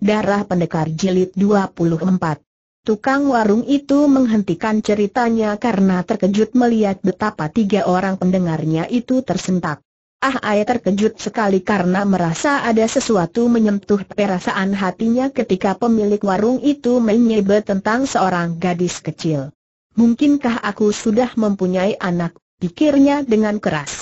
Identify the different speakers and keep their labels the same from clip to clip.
Speaker 1: Darah Pendekar Jilid 24 Tukang warung itu menghentikan ceritanya karena terkejut melihat betapa tiga orang pendengarnya itu tersentak. Ah ayah terkejut sekali karena merasa ada sesuatu menyentuh perasaan hatinya ketika pemilik warung itu menyebut tentang seorang gadis kecil. Mungkinkah aku sudah mempunyai anak, pikirnya dengan keras.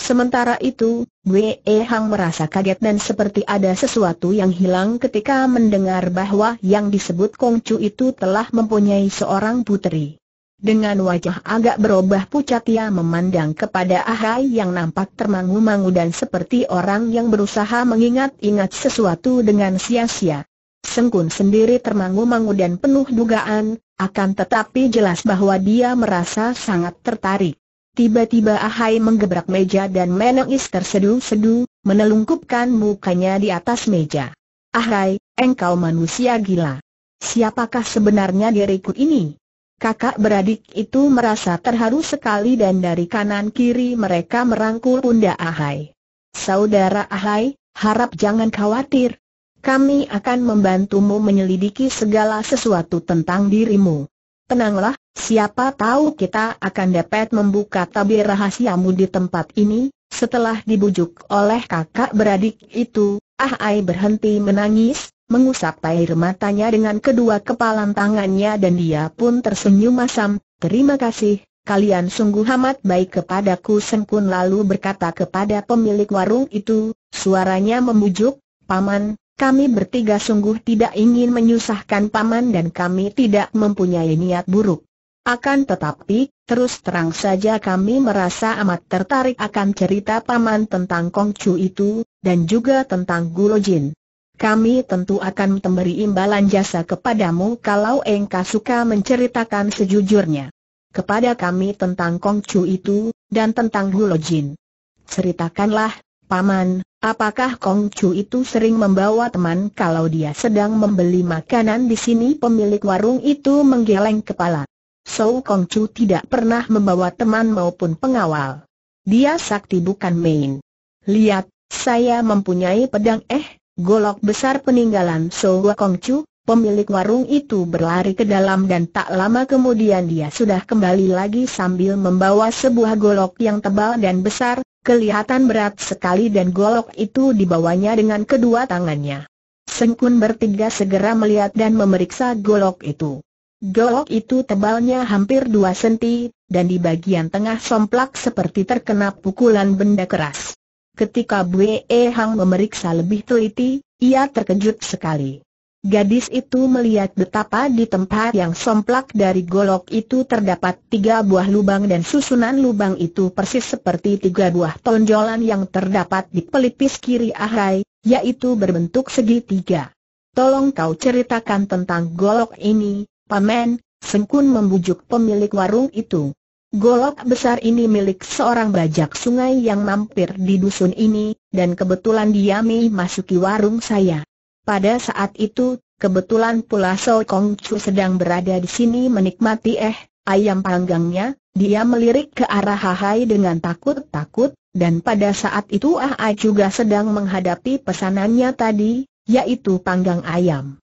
Speaker 1: Sementara itu, Wei Hang merasa kaget dan seperti ada sesuatu yang hilang ketika mendengar bahwa yang disebut Kong Chu itu telah mempunyai seorang putri. Dengan wajah agak berubah pucat ia memandang kepada Ahai yang nampak termangu-mangu dan seperti orang yang berusaha mengingat-ingat sesuatu dengan sia-sia. Sengkun sendiri termangu-mangu dan penuh dugaan, akan tetapi jelas bahwa dia merasa sangat tertarik. Tiba-tiba Ahai menggebrak meja dan menangis tersedu-sedu, menelungkupkan mukanya di atas meja. Ahai, engkau manusia gila. Siapakah sebenarnya diriku ini? Kakak beradik itu merasa terharu sekali dan dari kanan kiri mereka merangkul pundak Ahai. Saudara Ahai, harap jangan khawatir. Kami akan membantumu menyelidiki segala sesuatu tentang dirimu. Tenanglah, Siapa tahu kita akan dapat membuka tabir rahasiamu di tempat ini, setelah dibujuk oleh kakak beradik itu, Ah Ai berhenti menangis, mengusap air matanya dengan kedua kepalan tangannya dan dia pun tersenyum masam, terima kasih, kalian sungguh amat baik kepadaku Sengkun lalu berkata kepada pemilik warung itu, suaranya membujuk, Paman, kami bertiga sungguh tidak ingin menyusahkan Paman dan kami tidak mempunyai niat buruk. Akan tetapi, terus terang saja kami merasa amat tertarik akan cerita paman tentang Kong Chu itu, dan juga tentang Gulojin. Kami tentu akan memberi imbalan jasa kepadamu kalau engkau suka menceritakan sejujurnya kepada kami tentang Kong Chu itu, dan tentang Gulojin. Ceritakanlah, Paman, apakah Kong Chu itu sering membawa teman kalau dia sedang membeli makanan di sini pemilik warung itu menggeleng kepala. So Kong Chu tidak pernah membawa teman maupun pengawal. Dia sakti bukan main. Lihat, saya mempunyai pedang eh, golok besar peninggalan So Kong Chu, pemilik warung itu berlari ke dalam dan tak lama kemudian dia sudah kembali lagi sambil membawa sebuah golok yang tebal dan besar, kelihatan berat sekali dan golok itu dibawanya dengan kedua tangannya. Sengkun bertiga segera melihat dan memeriksa golok itu. Golok itu tebalnya hampir dua senti, dan di bagian tengah somplak seperti terkena pukulan benda keras. Ketika Bue Hang memeriksa lebih teliti, ia terkejut sekali. Gadis itu melihat betapa di tempat yang somplak dari golok itu terdapat tiga buah lubang dan susunan lubang itu persis seperti tiga buah tonjolan yang terdapat di pelipis kiri Ahai, yaitu berbentuk segitiga. Tolong kau ceritakan tentang golok ini, Pamen, Sengkun membujuk pemilik warung itu. Golok besar ini milik seorang bajak sungai yang mampir di dusun ini, dan kebetulan dia memasuki warung saya. Pada saat itu, kebetulan pula So Kong Chu sedang berada di sini menikmati eh, ayam panggangnya, dia melirik ke arah Hai dengan takut-takut, dan pada saat itu Ahai juga sedang menghadapi pesanannya tadi, yaitu panggang ayam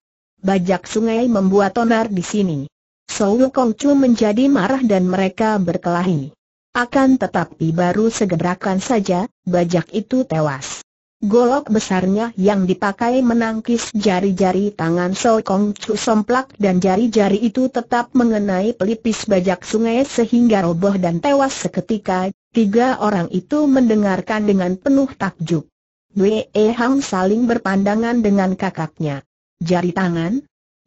Speaker 1: bajak sungai membuat onar di sini. Sou Kongcu menjadi marah dan mereka berkelahi. Akan tetapi baru segerakan saja, bajak itu tewas. Golok besarnya yang dipakai menangkis jari-jari tangan So Kong somplak dan jari-jari itu tetap mengenai pelipis bajak sungai sehingga roboh dan tewas seketika, tiga orang itu mendengarkan dengan penuh takjub. Wei Hang saling berpandangan dengan kakaknya. Jari tangan?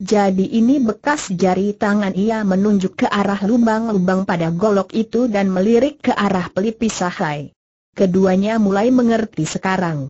Speaker 1: Jadi ini bekas jari tangan ia menunjuk ke arah lubang-lubang pada golok itu dan melirik ke arah pelipis sahai. Keduanya mulai mengerti sekarang.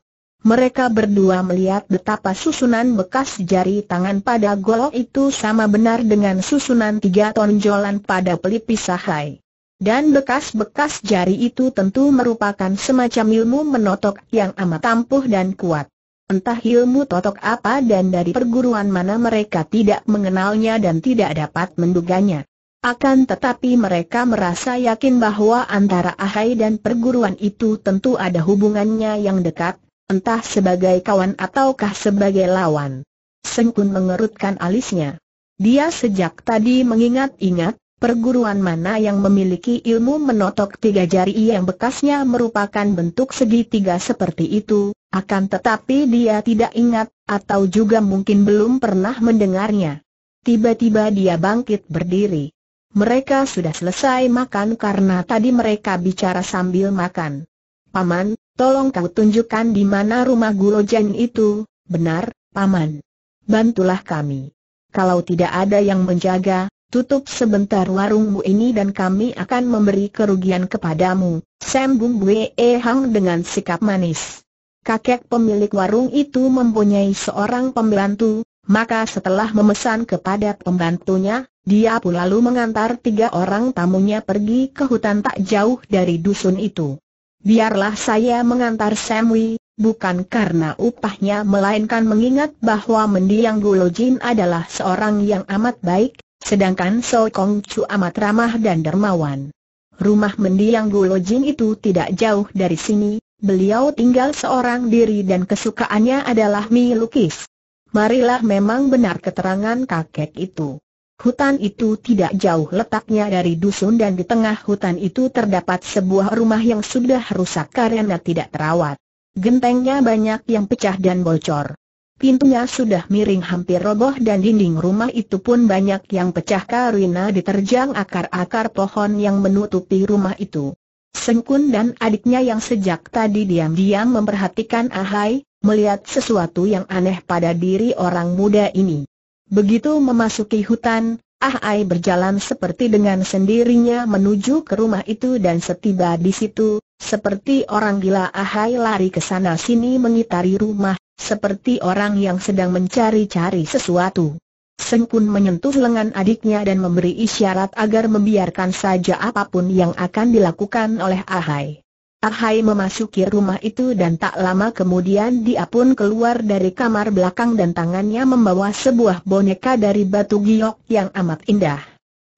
Speaker 1: Mereka berdua melihat betapa susunan bekas jari tangan pada golok itu sama benar dengan susunan tiga tonjolan pada pelipis sahai. Dan bekas-bekas jari itu tentu merupakan semacam ilmu menotok yang amat ampuh dan kuat. Entah ilmu totok apa dan dari perguruan mana mereka tidak mengenalnya dan tidak dapat menduganya. Akan tetapi mereka merasa yakin bahwa antara Ahai dan perguruan itu tentu ada hubungannya yang dekat, entah sebagai kawan ataukah sebagai lawan. Sengkun mengerutkan alisnya. Dia sejak tadi mengingat-ingat, Perguruan mana yang memiliki ilmu menotok tiga jari yang bekasnya merupakan bentuk segitiga seperti itu, akan tetapi dia tidak ingat, atau juga mungkin belum pernah mendengarnya. Tiba-tiba dia bangkit berdiri. Mereka sudah selesai makan karena tadi mereka bicara sambil makan. Paman, tolong kau tunjukkan di mana rumah Jen itu, benar, Paman. Bantulah kami. Kalau tidak ada yang menjaga, tutup sebentar warungmu ini dan kami akan memberi kerugian kepadamu, Sembung Wee e Hang dengan sikap manis. Kakek pemilik warung itu mempunyai seorang pembantu, maka setelah memesan kepada pembantunya, dia pun lalu mengantar tiga orang tamunya pergi ke hutan tak jauh dari dusun itu. Biarlah saya mengantar Semwi, bukan karena upahnya melainkan mengingat bahwa mendiang Gulojin adalah seorang yang amat baik, Sedangkan So Kong Chu amat ramah dan dermawan. Rumah mendiang Jin itu tidak jauh dari sini, beliau tinggal seorang diri dan kesukaannya adalah mie lukis. Marilah memang benar keterangan kakek itu. Hutan itu tidak jauh letaknya dari dusun dan di tengah hutan itu terdapat sebuah rumah yang sudah rusak karena tidak terawat. Gentengnya banyak yang pecah dan bocor. Pintunya sudah miring hampir roboh dan dinding rumah itu pun banyak yang pecah karena diterjang akar-akar pohon yang menutupi rumah itu. Sengkun dan adiknya yang sejak tadi diam-diam memperhatikan Ahai, melihat sesuatu yang aneh pada diri orang muda ini. Begitu memasuki hutan, Ahai berjalan seperti dengan sendirinya menuju ke rumah itu dan setiba di situ, seperti orang gila Ahai lari ke sana sini mengitari rumah, seperti orang yang sedang mencari-cari sesuatu. Seng Kun menyentuh lengan adiknya dan memberi isyarat agar membiarkan saja apapun yang akan dilakukan oleh Ahai. Ahai memasuki rumah itu dan tak lama kemudian dia pun keluar dari kamar belakang dan tangannya membawa sebuah boneka dari batu giok yang amat indah.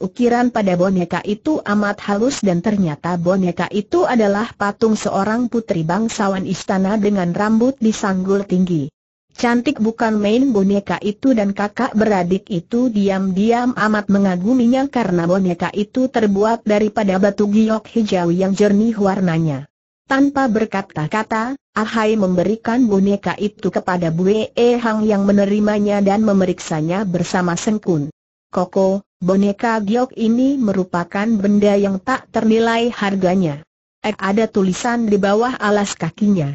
Speaker 1: Ukiran pada boneka itu amat halus dan ternyata boneka itu adalah patung seorang putri bangsawan istana dengan rambut disanggul tinggi. Cantik bukan main boneka itu dan kakak beradik itu diam-diam amat mengaguminya karena boneka itu terbuat daripada batu giok hijau yang jernih warnanya. Tanpa berkata-kata, Ahai memberikan boneka itu kepada Bue e Hang yang menerimanya dan memeriksanya bersama Sengkun. Koko, boneka giok ini merupakan benda yang tak ternilai harganya. Ek eh, ada tulisan di bawah alas kakinya.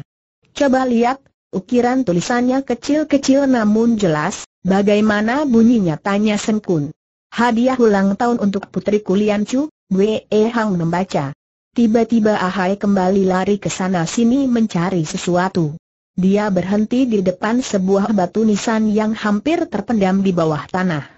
Speaker 1: Coba lihat, ukiran tulisannya kecil-kecil namun jelas, bagaimana bunyinya tanya Senkun. Hadiah ulang tahun untuk putri Kulian Chu, Wei Hang membaca. Tiba-tiba Ahai kembali lari ke sana sini mencari sesuatu. Dia berhenti di depan sebuah batu nisan yang hampir terpendam di bawah tanah.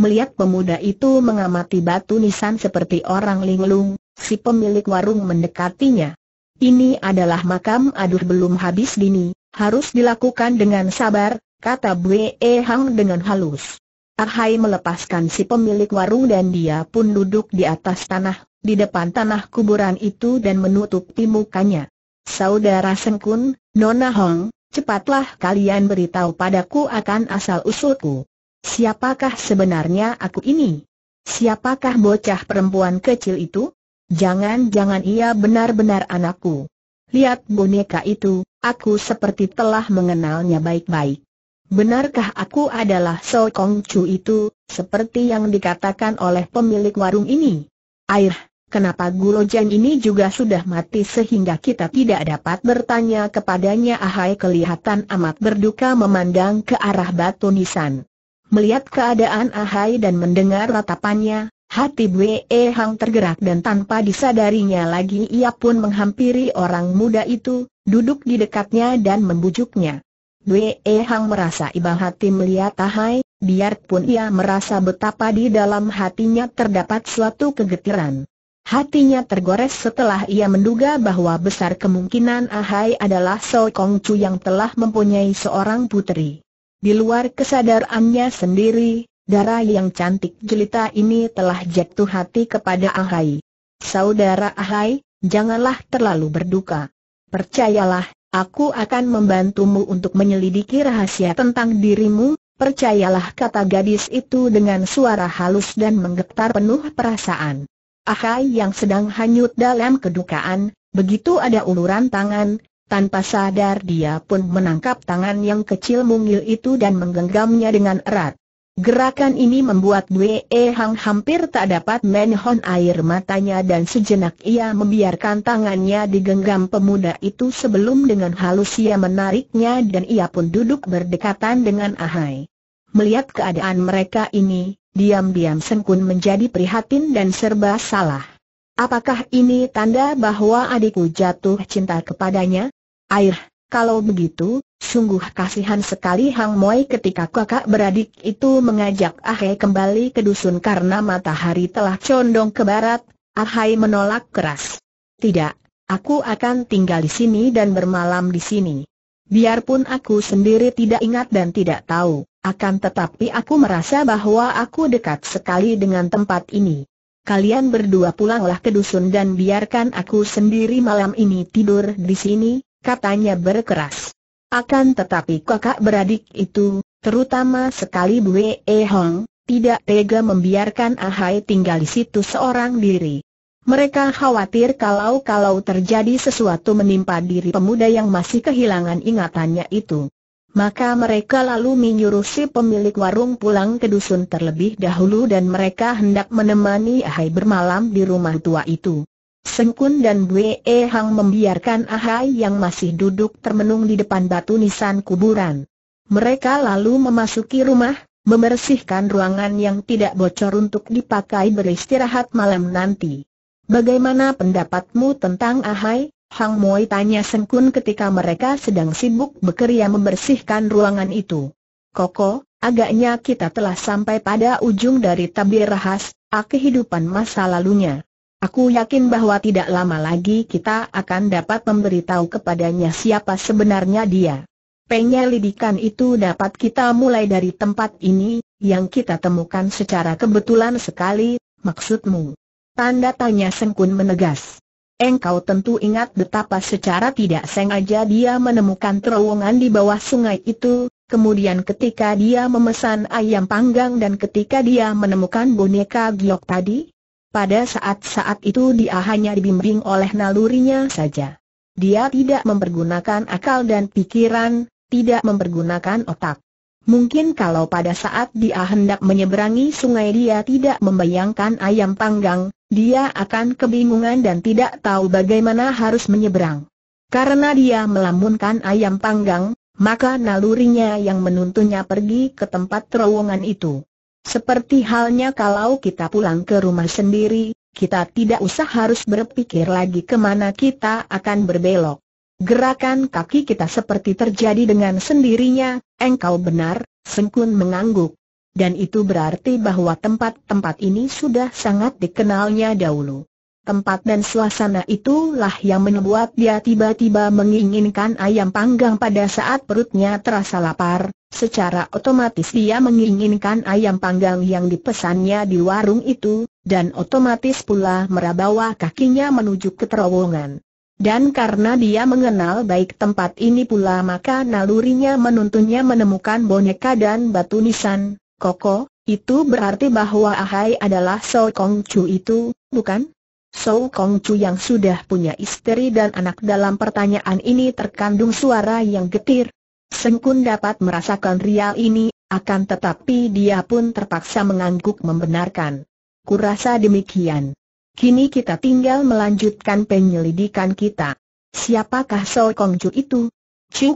Speaker 1: Melihat pemuda itu mengamati batu nisan seperti orang linglung, si pemilik warung mendekatinya. Ini adalah makam aduh belum habis dini, harus dilakukan dengan sabar, kata Bwe Hang dengan halus. Ahai melepaskan si pemilik warung dan dia pun duduk di atas tanah, di depan tanah kuburan itu dan menutupi mukanya. Saudara Sengkun, Nona Hong, cepatlah kalian beritahu padaku akan asal-usulku. Siapakah sebenarnya aku ini? Siapakah bocah perempuan kecil itu? Jangan-jangan ia benar-benar anakku. Lihat boneka itu, aku seperti telah mengenalnya baik-baik. Benarkah aku adalah So Kong Chu itu, seperti yang dikatakan oleh pemilik warung ini? Air, kenapa Gulojan ini juga sudah mati sehingga kita tidak dapat bertanya kepadanya Ahai kelihatan amat berduka memandang ke arah batu nisan. Melihat keadaan Ahai dan mendengar ratapannya, hati Bwe Hang tergerak dan tanpa disadarinya lagi ia pun menghampiri orang muda itu, duduk di dekatnya dan membujuknya. Bwe Hang merasa iba hati melihat Ahai, biarpun ia merasa betapa di dalam hatinya terdapat suatu kegetiran. Hatinya tergores setelah ia menduga bahwa besar kemungkinan Ahai adalah So Kong Chu yang telah mempunyai seorang putri. Di luar kesadarannya sendiri, darah yang cantik jelita ini telah jatuh hati kepada Ahai. Saudara Ahai, janganlah terlalu berduka. Percayalah, aku akan membantumu untuk menyelidiki rahasia tentang dirimu, percayalah kata gadis itu dengan suara halus dan menggetar penuh perasaan. Ahai yang sedang hanyut dalam kedukaan, begitu ada uluran tangan, tanpa sadar dia pun menangkap tangan yang kecil mungil itu dan menggenggamnya dengan erat. Gerakan ini membuat Dwe Hang hampir tak dapat menahan air matanya dan sejenak ia membiarkan tangannya digenggam pemuda itu sebelum dengan halus ia menariknya dan ia pun duduk berdekatan dengan Ahai. Melihat keadaan mereka ini, diam-diam Senkun menjadi prihatin dan serba salah. Apakah ini tanda bahwa adikku jatuh cinta kepadanya? Air, kalau begitu, sungguh kasihan sekali Hang Moi ketika kakak beradik itu mengajak Ahe kembali ke dusun karena matahari telah condong ke barat, Ahai menolak keras. Tidak, aku akan tinggal di sini dan bermalam di sini. Biarpun aku sendiri tidak ingat dan tidak tahu, akan tetapi aku merasa bahwa aku dekat sekali dengan tempat ini. Kalian berdua pulanglah ke dusun dan biarkan aku sendiri malam ini tidur di sini, katanya berkeras. Akan tetapi kakak beradik itu, terutama sekali Bue E Hong, tidak tega membiarkan Ahai tinggal di situ seorang diri. Mereka khawatir kalau-kalau terjadi sesuatu menimpa diri pemuda yang masih kehilangan ingatannya itu. Maka mereka lalu menyuruh si pemilik warung pulang ke dusun terlebih dahulu dan mereka hendak menemani Ahai bermalam di rumah tua itu. Sengkun dan Bwe Hang membiarkan Ahai yang masih duduk termenung di depan batu nisan kuburan. Mereka lalu memasuki rumah, membersihkan ruangan yang tidak bocor untuk dipakai beristirahat malam nanti. Bagaimana pendapatmu tentang Ahai? Hang Moi tanya Sengkun ketika mereka sedang sibuk bekerja membersihkan ruangan itu. Koko, agaknya kita telah sampai pada ujung dari tabir rahas, ah, kehidupan masa lalunya. Aku yakin bahwa tidak lama lagi kita akan dapat memberitahu kepadanya siapa sebenarnya dia. Penyelidikan itu dapat kita mulai dari tempat ini, yang kita temukan secara kebetulan sekali, maksudmu. Tanda tanya Sengkun menegas. Engkau tentu ingat betapa secara tidak sengaja dia menemukan terowongan di bawah sungai itu, kemudian ketika dia memesan ayam panggang dan ketika dia menemukan boneka giok tadi, pada saat-saat itu dia hanya dibimbing oleh nalurinya saja. Dia tidak mempergunakan akal dan pikiran, tidak mempergunakan otak. Mungkin kalau pada saat dia hendak menyeberangi sungai dia tidak membayangkan ayam panggang, dia akan kebingungan dan tidak tahu bagaimana harus menyeberang. Karena dia melamunkan ayam panggang, maka nalurinya yang menuntunnya pergi ke tempat terowongan itu. Seperti halnya kalau kita pulang ke rumah sendiri, kita tidak usah harus berpikir lagi kemana kita akan berbelok. Gerakan kaki kita seperti terjadi dengan sendirinya, engkau benar, Sengkun mengangguk. Dan itu berarti bahwa tempat-tempat ini sudah sangat dikenalnya dahulu. Tempat dan suasana itulah yang membuat dia tiba-tiba menginginkan ayam panggang pada saat perutnya terasa lapar. Secara otomatis dia menginginkan ayam panggang yang dipesannya di warung itu, dan otomatis pula merabawa kakinya menuju ke terowongan. Dan karena dia mengenal baik tempat ini pula maka nalurinya menuntunnya menemukan boneka dan batu nisan, koko, itu berarti bahwa Ahai adalah Sokong Chu itu, bukan? So Kong Chu yang sudah punya istri dan anak dalam pertanyaan ini terkandung suara yang getir. Sengkun dapat merasakan rial ini, akan tetapi dia pun terpaksa mengangguk membenarkan. Kurasa demikian. Kini kita tinggal melanjutkan penyelidikan kita. Siapakah So Kong Chu itu?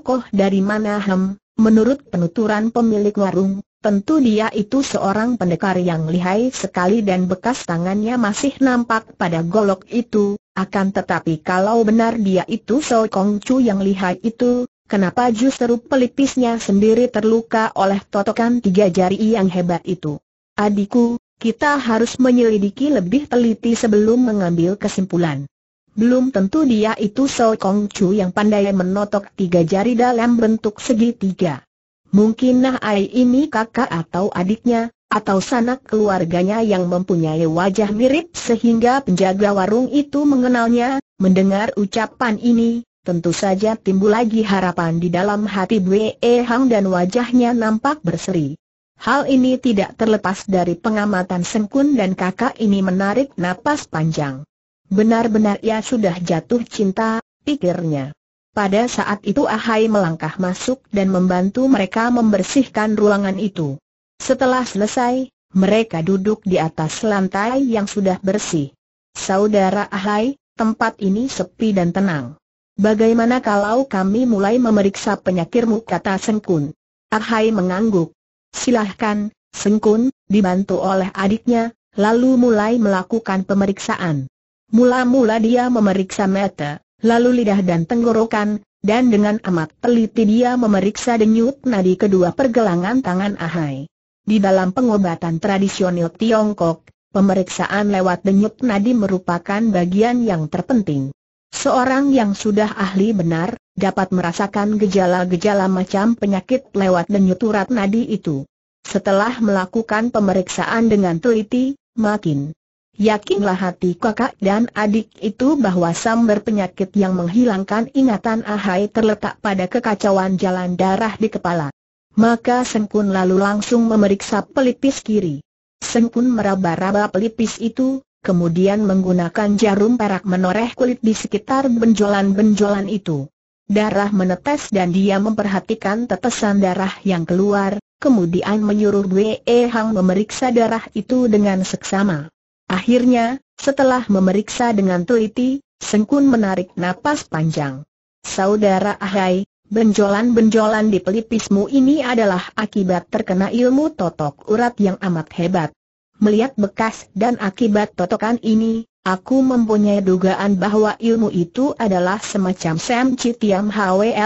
Speaker 1: Koh dari mana hem? Menurut penuturan pemilik warung, Tentu dia itu seorang pendekar yang lihai sekali dan bekas tangannya masih nampak pada golok itu, akan tetapi kalau benar dia itu So Kong Chu yang lihai itu, kenapa justru pelipisnya sendiri terluka oleh totokan tiga jari yang hebat itu? Adikku, kita harus menyelidiki lebih teliti sebelum mengambil kesimpulan. Belum tentu dia itu So Kong Chu yang pandai menotok tiga jari dalam bentuk segitiga. Mungkin nah ai ini kakak atau adiknya, atau sanak keluarganya yang mempunyai wajah mirip sehingga penjaga warung itu mengenalnya, mendengar ucapan ini, tentu saja timbul lagi harapan di dalam hati Bwe Hang dan wajahnya nampak berseri. Hal ini tidak terlepas dari pengamatan Sengkun dan kakak ini menarik napas panjang. Benar-benar ia sudah jatuh cinta, pikirnya. Pada saat itu Ahai melangkah masuk dan membantu mereka membersihkan ruangan itu. Setelah selesai, mereka duduk di atas lantai yang sudah bersih. Saudara Ahai, tempat ini sepi dan tenang. Bagaimana kalau kami mulai memeriksa penyakitmu kata Sengkun? Ahai mengangguk. Silahkan, Sengkun, dibantu oleh adiknya, lalu mulai melakukan pemeriksaan. Mula-mula dia memeriksa mata, lalu lidah dan tenggorokan, dan dengan amat teliti dia memeriksa denyut nadi kedua pergelangan tangan Ahai. Di dalam pengobatan tradisional Tiongkok, pemeriksaan lewat denyut nadi merupakan bagian yang terpenting. Seorang yang sudah ahli benar, dapat merasakan gejala-gejala macam penyakit lewat denyut urat nadi itu. Setelah melakukan pemeriksaan dengan teliti, makin Yakinlah hati kakak dan adik itu bahwa sumber penyakit yang menghilangkan ingatan Ahai terletak pada kekacauan jalan darah di kepala. Maka Sengkun lalu langsung memeriksa pelipis kiri. Sengkun meraba-raba pelipis itu, kemudian menggunakan jarum perak menoreh kulit di sekitar benjolan-benjolan itu. Darah menetes dan dia memperhatikan tetesan darah yang keluar, kemudian menyuruh Wei Hang memeriksa darah itu dengan seksama. Akhirnya, setelah memeriksa dengan teliti, Sengkun menarik napas panjang. Saudara Ahai, benjolan-benjolan di pelipismu ini adalah akibat terkena ilmu totok urat yang amat hebat. Melihat bekas dan akibat totokan ini, aku mempunyai dugaan bahwa ilmu itu adalah semacam Sam Chitiam Hwe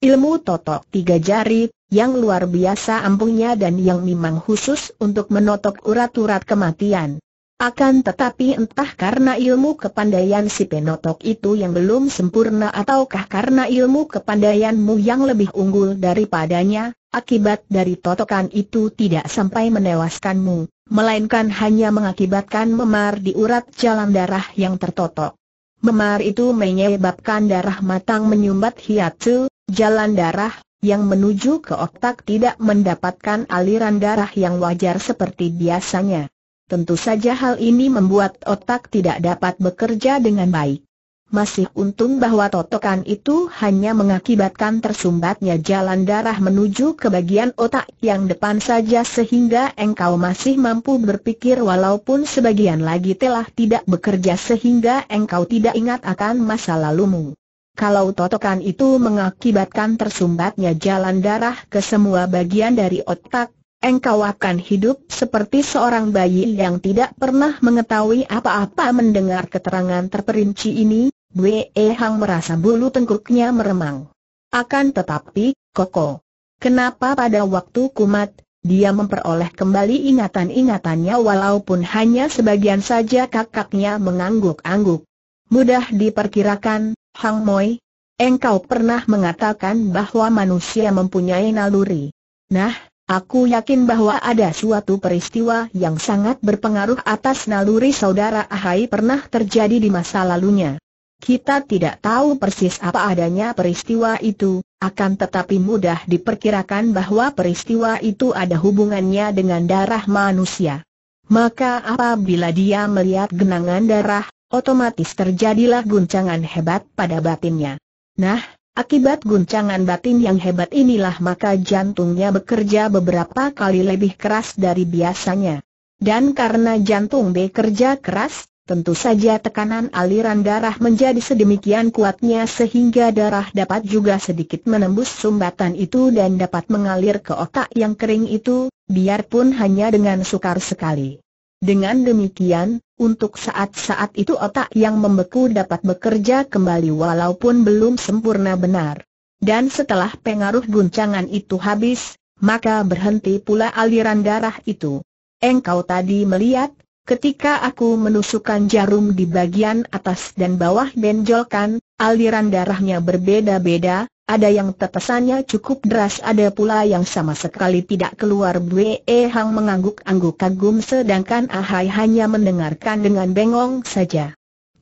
Speaker 1: ilmu totok tiga jari, yang luar biasa ampuhnya dan yang memang khusus untuk menotok urat-urat kematian. Akan tetapi entah karena ilmu kepandaian si penotok itu yang belum sempurna ataukah karena ilmu kepandaianmu yang lebih unggul daripadanya, akibat dari totokan itu tidak sampai menewaskanmu, melainkan hanya mengakibatkan memar di urat jalan darah yang tertotok. Memar itu menyebabkan darah matang menyumbat hiatu, jalan darah, yang menuju ke otak tidak mendapatkan aliran darah yang wajar seperti biasanya. Tentu saja hal ini membuat otak tidak dapat bekerja dengan baik. Masih untung bahwa totokan itu hanya mengakibatkan tersumbatnya jalan darah menuju ke bagian otak yang depan saja sehingga engkau masih mampu berpikir walaupun sebagian lagi telah tidak bekerja sehingga engkau tidak ingat akan masa lalumu. Kalau totokan itu mengakibatkan tersumbatnya jalan darah ke semua bagian dari otak, engkau akan hidup seperti seorang bayi yang tidak pernah mengetahui apa-apa mendengar keterangan terperinci ini, Bwe Hang merasa bulu tengkuknya meremang. Akan tetapi, Koko, kenapa pada waktu kumat, dia memperoleh kembali ingatan-ingatannya walaupun hanya sebagian saja kakaknya mengangguk-angguk. Mudah diperkirakan, Hang Moi, engkau pernah mengatakan bahwa manusia mempunyai naluri. Nah, Aku yakin bahwa ada suatu peristiwa yang sangat berpengaruh atas naluri saudara Ahai pernah terjadi di masa lalunya. Kita tidak tahu persis apa adanya peristiwa itu, akan tetapi mudah diperkirakan bahwa peristiwa itu ada hubungannya dengan darah manusia. Maka apabila dia melihat genangan darah, otomatis terjadilah guncangan hebat pada batinnya. Nah, Akibat guncangan batin yang hebat inilah maka jantungnya bekerja beberapa kali lebih keras dari biasanya. Dan karena jantung bekerja keras, tentu saja tekanan aliran darah menjadi sedemikian kuatnya sehingga darah dapat juga sedikit menembus sumbatan itu dan dapat mengalir ke otak yang kering itu, biarpun hanya dengan sukar sekali. Dengan demikian, untuk saat-saat itu otak yang membeku dapat bekerja kembali walaupun belum sempurna benar. Dan setelah pengaruh guncangan itu habis, maka berhenti pula aliran darah itu. Engkau tadi melihat, ketika aku menusukkan jarum di bagian atas dan bawah benjolkan, aliran darahnya berbeda-beda, ada yang tepesannya cukup deras ada pula yang sama sekali tidak keluar Bwe Hang mengangguk-angguk kagum sedangkan Ahai hanya mendengarkan dengan bengong saja.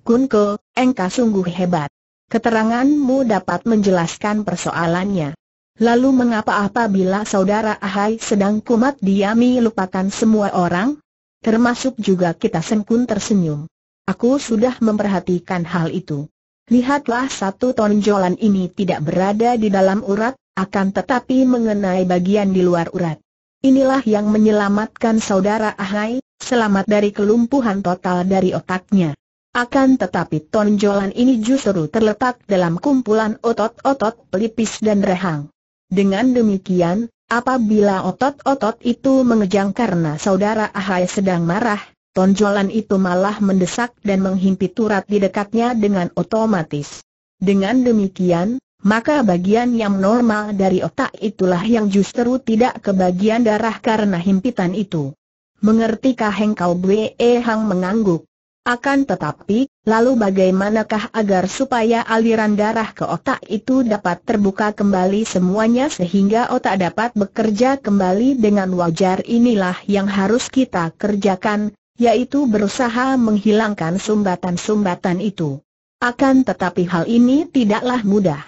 Speaker 1: Kun Ke, engkau sungguh hebat. Keteranganmu dapat menjelaskan persoalannya. Lalu mengapa apabila saudara Ahai sedang kumat diami lupakan semua orang? Termasuk juga kita sengkun tersenyum. Aku sudah memperhatikan hal itu. Lihatlah satu tonjolan ini tidak berada di dalam urat, akan tetapi mengenai bagian di luar urat. Inilah yang menyelamatkan saudara Ahai, selamat dari kelumpuhan total dari otaknya. Akan tetapi tonjolan ini justru terletak dalam kumpulan otot-otot pelipis dan rehang. Dengan demikian, apabila otot-otot itu mengejang karena saudara Ahai sedang marah, Tonjolan itu malah mendesak dan menghimpit turat di dekatnya dengan otomatis. Dengan demikian, maka bagian yang normal dari otak itulah yang justru tidak kebagian darah karena himpitan itu. Mengertikah kah engkau Bwe Hang mengangguk? Akan tetapi, lalu bagaimanakah agar supaya aliran darah ke otak itu dapat terbuka kembali semuanya sehingga otak dapat bekerja kembali dengan wajar inilah yang harus kita kerjakan, yaitu berusaha menghilangkan sumbatan-sumbatan itu. Akan tetapi hal ini tidaklah mudah.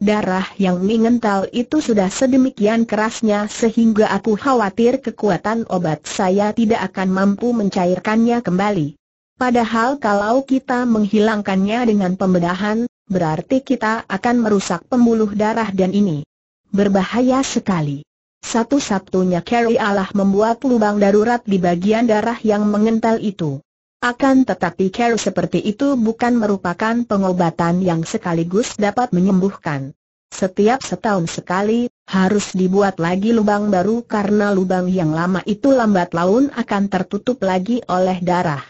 Speaker 1: Darah yang mengental itu sudah sedemikian kerasnya sehingga aku khawatir kekuatan obat saya tidak akan mampu mencairkannya kembali. Padahal kalau kita menghilangkannya dengan pembedahan, berarti kita akan merusak pembuluh darah dan ini berbahaya sekali. Satu-satunya Carrie Allah membuat lubang darurat di bagian darah yang mengental itu. Akan tetapi Carrie seperti itu bukan merupakan pengobatan yang sekaligus dapat menyembuhkan. Setiap setahun sekali, harus dibuat lagi lubang baru karena lubang yang lama itu lambat laun akan tertutup lagi oleh darah.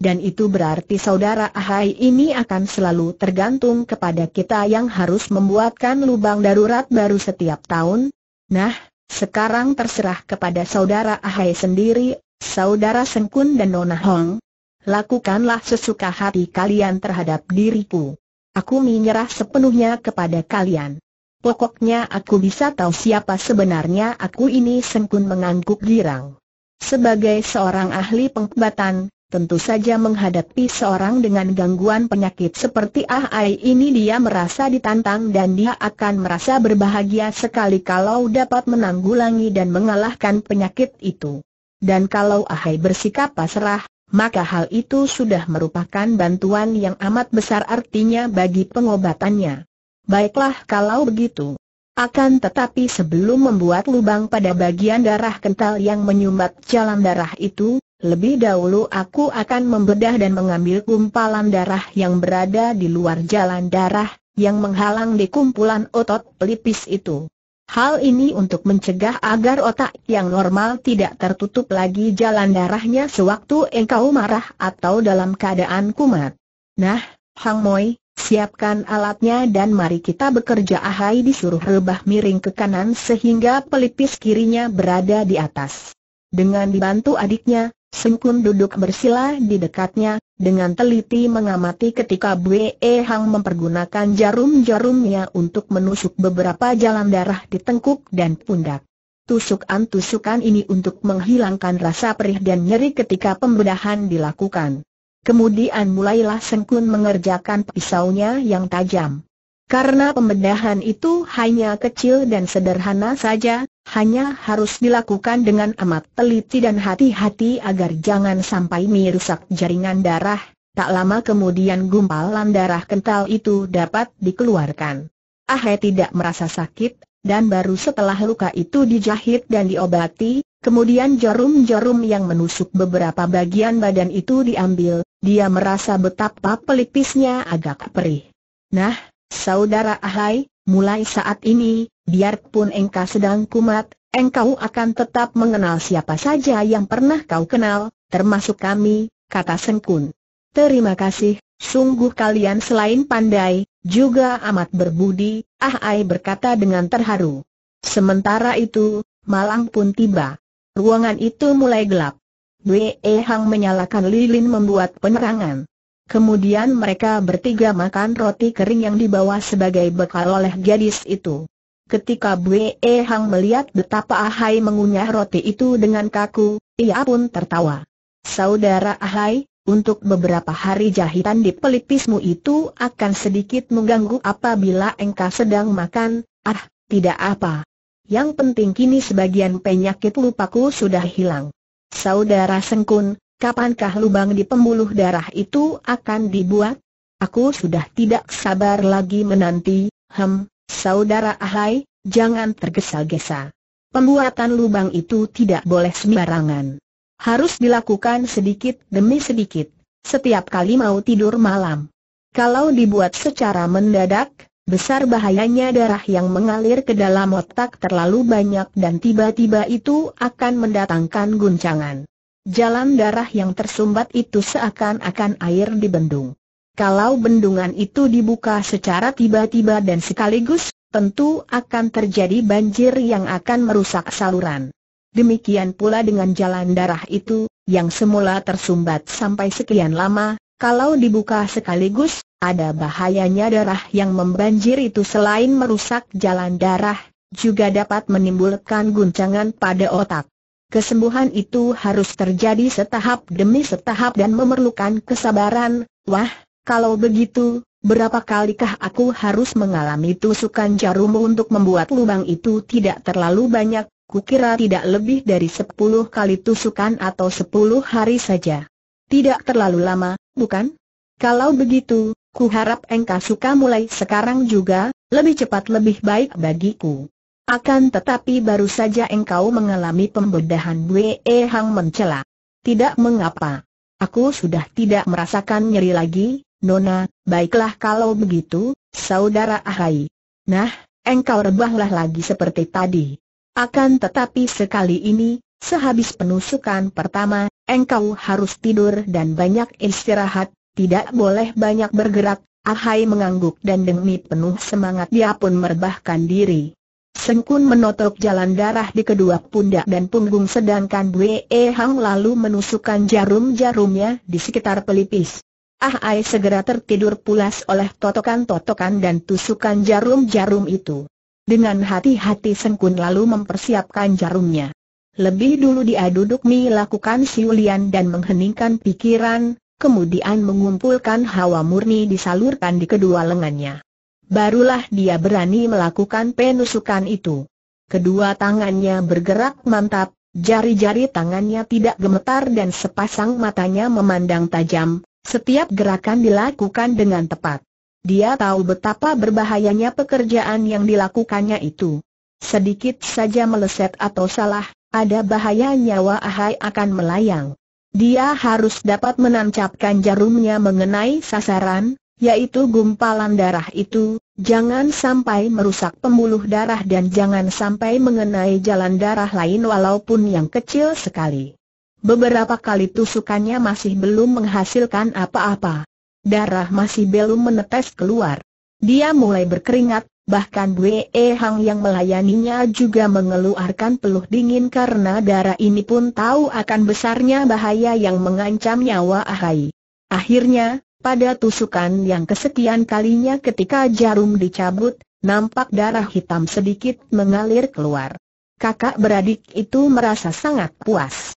Speaker 1: Dan itu berarti saudara Ahai ini akan selalu tergantung kepada kita yang harus membuatkan lubang darurat baru setiap tahun. Nah, sekarang terserah kepada saudara Ahai sendiri, saudara Sengkun dan Nona Hong. Lakukanlah sesuka hati kalian terhadap diriku. Aku menyerah sepenuhnya kepada kalian. Pokoknya aku bisa tahu siapa sebenarnya aku ini Sengkun mengangguk girang. Sebagai seorang ahli pengobatan, Tentu saja menghadapi seorang dengan gangguan penyakit seperti Ahai ini dia merasa ditantang dan dia akan merasa berbahagia sekali kalau dapat menanggulangi dan mengalahkan penyakit itu. Dan kalau Ahai bersikap pasrah, maka hal itu sudah merupakan bantuan yang amat besar artinya bagi pengobatannya. Baiklah kalau begitu. Akan tetapi sebelum membuat lubang pada bagian darah kental yang menyumbat jalan darah itu, lebih dahulu aku akan membedah dan mengambil kumpalan darah yang berada di luar jalan darah, yang menghalang di kumpulan otot pelipis itu. Hal ini untuk mencegah agar otak yang normal tidak tertutup lagi jalan darahnya sewaktu engkau marah atau dalam keadaan kumat. Nah, Hang Moi, siapkan alatnya dan mari kita bekerja Ahai disuruh rebah miring ke kanan sehingga pelipis kirinya berada di atas. Dengan dibantu adiknya, Sengkun duduk bersila di dekatnya, dengan teliti mengamati ketika Bwe Hang mempergunakan jarum-jarumnya untuk menusuk beberapa jalan darah di tengkuk dan pundak. Tusukan-tusukan ini untuk menghilangkan rasa perih dan nyeri ketika pembedahan dilakukan. Kemudian mulailah Sengkun mengerjakan pisaunya yang tajam. Karena pembedahan itu hanya kecil dan sederhana saja, hanya harus dilakukan dengan amat teliti dan hati-hati agar jangan sampai merusak jaringan darah, tak lama kemudian gumpalan darah kental itu dapat dikeluarkan. Ahe tidak merasa sakit, dan baru setelah luka itu dijahit dan diobati, kemudian jarum-jarum yang menusuk beberapa bagian badan itu diambil, dia merasa betapa pelipisnya agak perih. Nah, Saudara Ahai, mulai saat ini, Biarpun engkau sedang kumat, engkau akan tetap mengenal siapa saja yang pernah kau kenal, termasuk kami, kata Sengkun. Terima kasih, sungguh kalian selain pandai, juga amat berbudi, Ah Ai berkata dengan terharu. Sementara itu, malang pun tiba. Ruangan itu mulai gelap. Wei Hang menyalakan lilin membuat penerangan. Kemudian mereka bertiga makan roti kering yang dibawa sebagai bekal oleh gadis itu. Ketika Bue Hang melihat betapa Ahai mengunyah roti itu dengan kaku, ia pun tertawa. Saudara Ahai, untuk beberapa hari jahitan di pelipismu itu akan sedikit mengganggu apabila engkau sedang makan, ah, tidak apa. Yang penting kini sebagian penyakit lupaku sudah hilang. Saudara Sengkun, kapankah lubang di pembuluh darah itu akan dibuat? Aku sudah tidak sabar lagi menanti, hem, Saudara Ahai, jangan tergesa-gesa. Pembuatan lubang itu tidak boleh sembarangan. Harus dilakukan sedikit demi sedikit, setiap kali mau tidur malam. Kalau dibuat secara mendadak, besar bahayanya darah yang mengalir ke dalam otak terlalu banyak dan tiba-tiba itu akan mendatangkan guncangan. Jalan darah yang tersumbat itu seakan-akan air dibendung. Kalau bendungan itu dibuka secara tiba-tiba dan sekaligus, tentu akan terjadi banjir yang akan merusak saluran. Demikian pula dengan jalan darah itu, yang semula tersumbat sampai sekian lama, kalau dibuka sekaligus, ada bahayanya darah yang membanjir itu selain merusak jalan darah, juga dapat menimbulkan guncangan pada otak. Kesembuhan itu harus terjadi setahap demi setahap dan memerlukan kesabaran, wah, kalau begitu, berapa kalikah aku harus mengalami tusukan jarum untuk membuat lubang itu tidak terlalu banyak? Kukira tidak lebih dari sepuluh kali tusukan atau sepuluh hari saja. Tidak terlalu lama, bukan? Kalau begitu, kuharap engkau suka mulai sekarang juga, lebih cepat lebih baik bagiku. Akan tetapi baru saja engkau mengalami pembedahan Bue Hang mencela. Tidak mengapa. Aku sudah tidak merasakan nyeri lagi, Nona, baiklah kalau begitu, saudara Ahai. Nah, engkau rebahlah lagi seperti tadi. Akan tetapi sekali ini, sehabis penusukan pertama, engkau harus tidur dan banyak istirahat, tidak boleh banyak bergerak. Ahai mengangguk dan demi penuh semangat dia pun merebahkan diri. Sengkun menotok jalan darah di kedua pundak dan punggung sedangkan Bue Hang lalu menusukkan jarum-jarumnya di sekitar pelipis. Ah Ai segera tertidur pulas oleh totokan-totokan dan tusukan jarum-jarum itu. Dengan hati-hati sengkun lalu mempersiapkan jarumnya. Lebih dulu dia duduk melakukan siulian dan mengheningkan pikiran, kemudian mengumpulkan hawa murni disalurkan di kedua lengannya. Barulah dia berani melakukan penusukan itu. Kedua tangannya bergerak mantap, jari-jari tangannya tidak gemetar dan sepasang matanya memandang tajam, setiap gerakan dilakukan dengan tepat. Dia tahu betapa berbahayanya pekerjaan yang dilakukannya itu. Sedikit saja meleset atau salah, ada bahaya nyawa Ahai akan melayang. Dia harus dapat menancapkan jarumnya mengenai sasaran, yaitu gumpalan darah itu, jangan sampai merusak pembuluh darah dan jangan sampai mengenai jalan darah lain walaupun yang kecil sekali. Beberapa kali tusukannya masih belum menghasilkan apa-apa. Darah masih belum menetes keluar. Dia mulai berkeringat, bahkan Wei Hang yang melayaninya juga mengeluarkan peluh dingin karena darah ini pun tahu akan besarnya bahaya yang mengancam nyawa Ahai. Akhirnya, pada tusukan yang kesekian kalinya ketika jarum dicabut, nampak darah hitam sedikit mengalir keluar. Kakak beradik itu merasa sangat puas.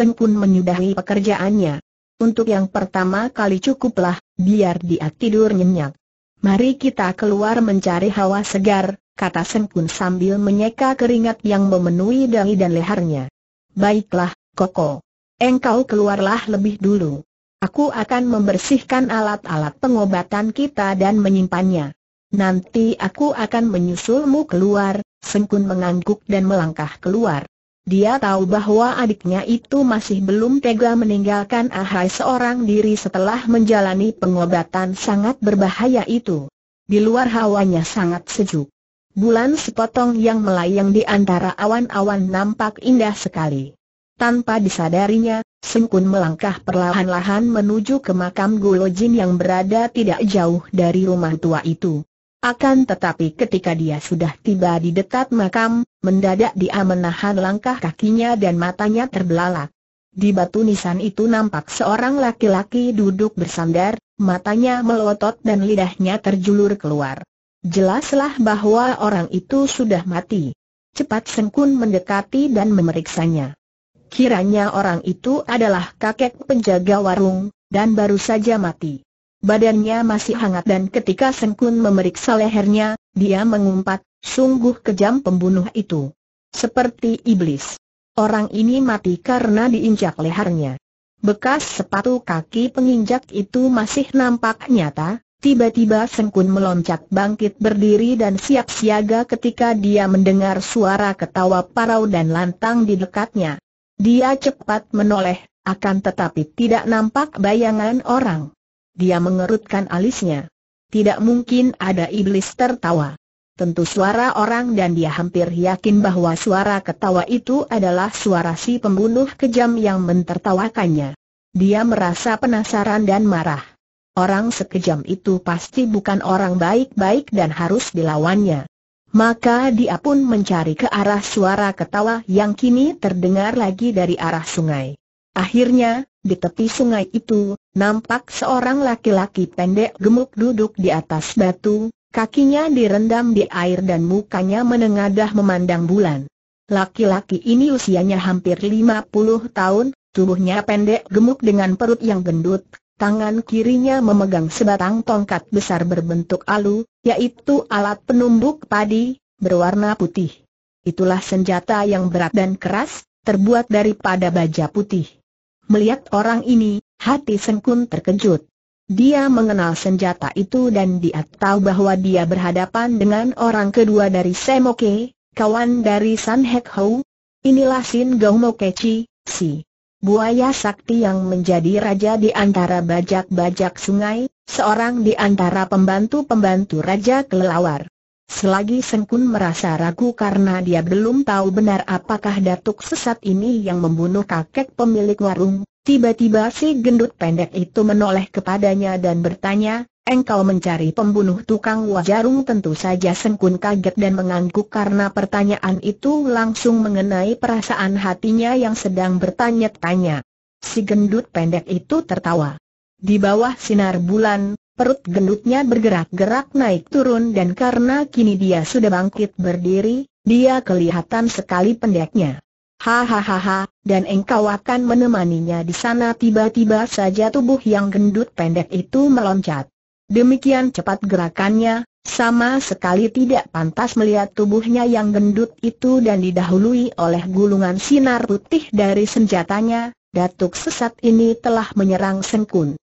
Speaker 1: Seng pun menyudahi pekerjaannya. Untuk yang pertama kali cukuplah, biar dia tidur nyenyak. Mari kita keluar mencari hawa segar, kata Seng pun sambil menyeka keringat yang memenuhi dahi dan lehernya. Baiklah, Koko. Engkau keluarlah lebih dulu. Aku akan membersihkan alat-alat pengobatan kita dan menyimpannya. Nanti aku akan menyusulmu keluar, Sengkun mengangguk dan melangkah keluar. Dia tahu bahwa adiknya itu masih belum tega meninggalkan Ahai seorang diri setelah menjalani pengobatan sangat berbahaya itu. Di luar hawanya sangat sejuk. Bulan sepotong yang melayang di antara awan-awan nampak indah sekali. Tanpa disadarinya, Sengkun melangkah perlahan-lahan menuju ke makam Jin yang berada tidak jauh dari rumah tua itu. Akan tetapi ketika dia sudah tiba di dekat makam, mendadak dia menahan langkah kakinya dan matanya terbelalak. Di batu nisan itu nampak seorang laki-laki duduk bersandar, matanya melotot dan lidahnya terjulur keluar. Jelaslah bahwa orang itu sudah mati. Cepat Sengkun mendekati dan memeriksanya. Kiranya orang itu adalah kakek penjaga warung, dan baru saja mati. Badannya masih hangat dan ketika Sengkun memeriksa lehernya, dia mengumpat, sungguh kejam pembunuh itu. Seperti iblis. Orang ini mati karena diinjak lehernya. Bekas sepatu kaki penginjak itu masih nampak nyata, tiba-tiba Sengkun meloncat bangkit berdiri dan siap siaga ketika dia mendengar suara ketawa parau dan lantang di dekatnya. Dia cepat menoleh, akan tetapi tidak nampak bayangan orang. Dia mengerutkan alisnya. Tidak mungkin ada iblis tertawa. Tentu suara orang dan dia hampir yakin bahwa suara ketawa itu adalah suara si pembunuh kejam yang mentertawakannya. Dia merasa penasaran dan marah. Orang sekejam itu pasti bukan orang baik-baik dan harus dilawannya. Maka dia pun mencari ke arah suara ketawa yang kini terdengar lagi dari arah sungai. Akhirnya, di tepi sungai itu, nampak seorang laki-laki pendek gemuk duduk di atas batu, kakinya direndam di air dan mukanya menengadah memandang bulan. Laki-laki ini usianya hampir 50 tahun, tubuhnya pendek gemuk dengan perut yang gendut, tangan kirinya memegang sebatang tongkat besar berbentuk alu, yaitu alat penumbuk padi, berwarna putih. Itulah senjata yang berat dan keras, terbuat daripada baja putih. Melihat orang ini, hati Sengkun terkejut. Dia mengenal senjata itu dan dia tahu bahwa dia berhadapan dengan orang kedua dari Semoke, kawan dari San Hek Hou. Inilah Sin Gau Mokechi, si buaya sakti yang menjadi raja di antara bajak-bajak sungai, seorang di antara pembantu-pembantu raja kelelawar. Selagi Sengkun merasa ragu karena dia belum tahu benar apakah datuk sesat ini yang membunuh kakek pemilik warung, tiba-tiba si gendut pendek itu menoleh kepadanya dan bertanya, Engkau mencari pembunuh tukang wajarung tentu saja Sengkun kaget dan mengangguk karena pertanyaan itu langsung mengenai perasaan hatinya yang sedang bertanya-tanya. Si gendut pendek itu tertawa. Di bawah sinar bulan, Perut gendutnya bergerak-gerak naik turun dan karena kini dia sudah bangkit berdiri, dia kelihatan sekali pendeknya. Hahaha, dan engkau akan menemaninya di sana tiba-tiba saja tubuh yang gendut pendek itu meloncat. Demikian cepat gerakannya, sama sekali tidak pantas melihat tubuhnya yang gendut itu dan didahului oleh gulungan sinar putih dari senjatanya, datuk sesat ini telah menyerang Sengkun.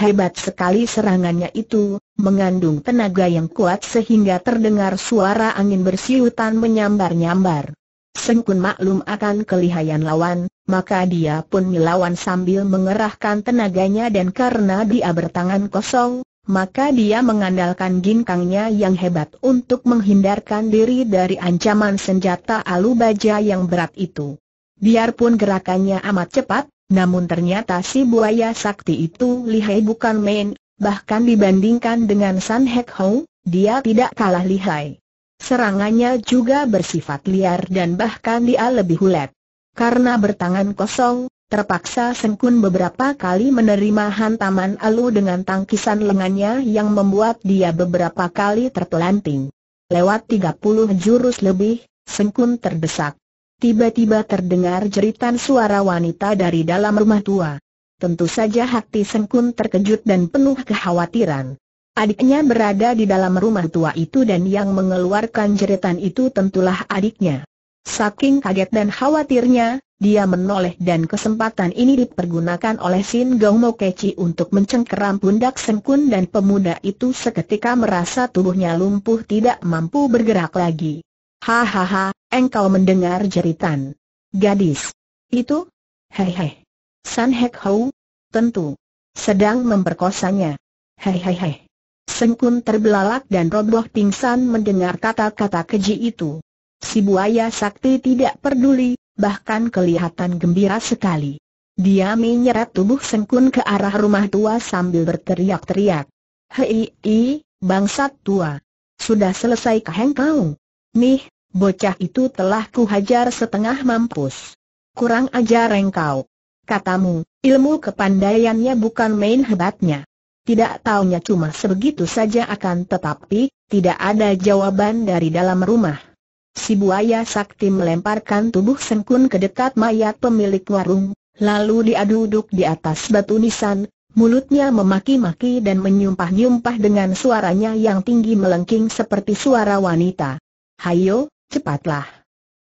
Speaker 1: Hebat sekali serangannya itu, mengandung tenaga yang kuat sehingga terdengar suara angin bersiutan menyambar-nyambar. Sengkun maklum akan kelihayan lawan, maka dia pun melawan sambil mengerahkan tenaganya dan karena dia bertangan kosong, maka dia mengandalkan ginkangnya yang hebat untuk menghindarkan diri dari ancaman senjata alu baja yang berat itu. Biarpun gerakannya amat cepat, namun ternyata si buaya sakti itu lihai bukan main, bahkan dibandingkan dengan San Hek Hou, dia tidak kalah lihai. Serangannya juga bersifat liar dan bahkan dia lebih hulet. Karena bertangan kosong, terpaksa Sengkun beberapa kali menerima hantaman Alu dengan tangkisan lengannya yang membuat dia beberapa kali terpelanting. Lewat 30 jurus lebih, Sengkun terdesak. Tiba-tiba terdengar jeritan suara wanita dari dalam rumah tua. Tentu saja hati Sengkun terkejut dan penuh kekhawatiran. Adiknya berada di dalam rumah tua itu dan yang mengeluarkan jeritan itu tentulah adiknya. Saking kaget dan khawatirnya, dia menoleh dan kesempatan ini dipergunakan oleh Sin Gong Mo Keci untuk mencengkeram pundak Sengkun dan pemuda itu seketika merasa tubuhnya lumpuh tidak mampu bergerak lagi. Hahaha, Engkau mendengar jeritan. Gadis. Itu? Hehehe. San Hek Hou? Tentu. Sedang memperkosanya. Hehehe. Sengkun terbelalak dan roboh pingsan mendengar kata-kata keji itu. Si buaya sakti tidak peduli, bahkan kelihatan gembira sekali. Dia menyeret tubuh Sengkun ke arah rumah tua sambil berteriak-teriak. Hei, bangsat tua. Sudah selesai kah engkau? Nih, Bocah itu telah kuhajar setengah mampus. Kurang ajar engkau. Katamu, ilmu kepandaiannya bukan main hebatnya. Tidak taunya cuma sebegitu saja akan tetapi, tidak ada jawaban dari dalam rumah. Si buaya sakti melemparkan tubuh sengkun ke dekat mayat pemilik warung, lalu diaduduk di atas batu nisan, mulutnya memaki-maki dan menyumpah-nyumpah dengan suaranya yang tinggi melengking seperti suara wanita. Hayo, Cepatlah.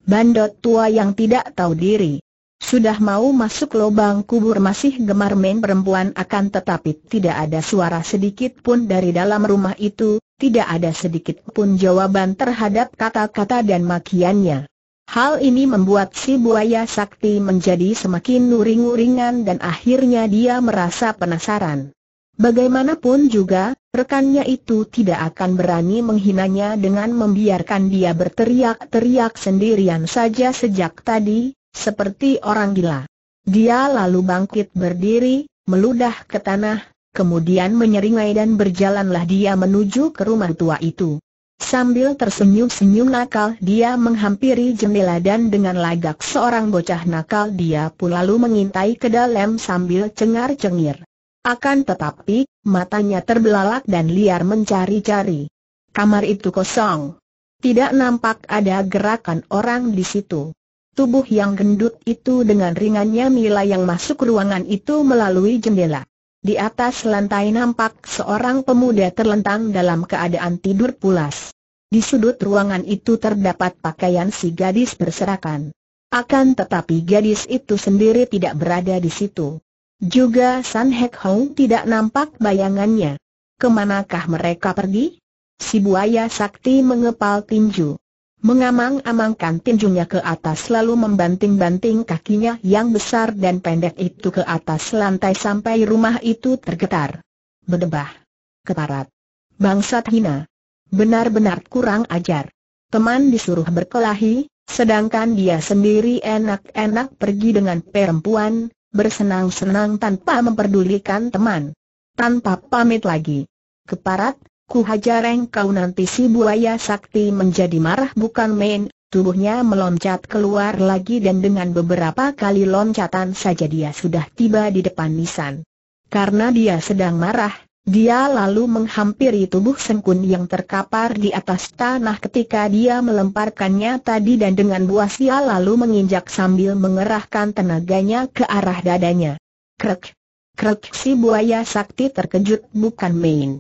Speaker 1: Bandot tua yang tidak tahu diri. Sudah mau masuk lubang kubur masih gemar main perempuan akan tetapi tidak ada suara sedikit pun dari dalam rumah itu, tidak ada sedikit pun jawaban terhadap kata-kata dan makiannya. Hal ini membuat si buaya sakti menjadi semakin nuring-nuringan dan akhirnya dia merasa penasaran. Bagaimanapun juga, rekannya itu tidak akan berani menghinanya dengan membiarkan dia berteriak-teriak sendirian saja sejak tadi, seperti orang gila. Dia lalu bangkit berdiri, meludah ke tanah, kemudian menyeringai dan berjalanlah dia menuju ke rumah tua itu. Sambil tersenyum-senyum nakal dia menghampiri jendela dan dengan lagak seorang bocah nakal dia pun lalu mengintai ke dalam sambil cengar-cengir. Akan tetapi, matanya terbelalak dan liar mencari-cari. Kamar itu kosong. Tidak nampak ada gerakan orang di situ. Tubuh yang gendut itu dengan ringannya Mila yang masuk ruangan itu melalui jendela. Di atas lantai nampak seorang pemuda terlentang dalam keadaan tidur pulas. Di sudut ruangan itu terdapat pakaian si gadis berserakan. Akan tetapi gadis itu sendiri tidak berada di situ. Juga San Hek Hong tidak nampak bayangannya. Kemanakah mereka pergi? Si buaya sakti mengepal tinju. Mengamang-amangkan tinjunya ke atas lalu membanting-banting kakinya yang besar dan pendek itu ke atas lantai sampai rumah itu tergetar. Bedebah. Keparat. Bangsat hina. Benar-benar kurang ajar. Teman disuruh berkelahi, sedangkan dia sendiri enak-enak pergi dengan perempuan, bersenang-senang tanpa memperdulikan teman. Tanpa pamit lagi. Keparat, ku hajar engkau nanti si buaya sakti menjadi marah bukan main, tubuhnya meloncat keluar lagi dan dengan beberapa kali loncatan saja dia sudah tiba di depan nisan. Karena dia sedang marah, dia lalu menghampiri tubuh Sengkun yang terkapar di atas tanah ketika dia melemparkannya tadi dan dengan buas dia lalu menginjak sambil mengerahkan tenaganya ke arah dadanya. Krek! Krek si buaya sakti terkejut bukan main.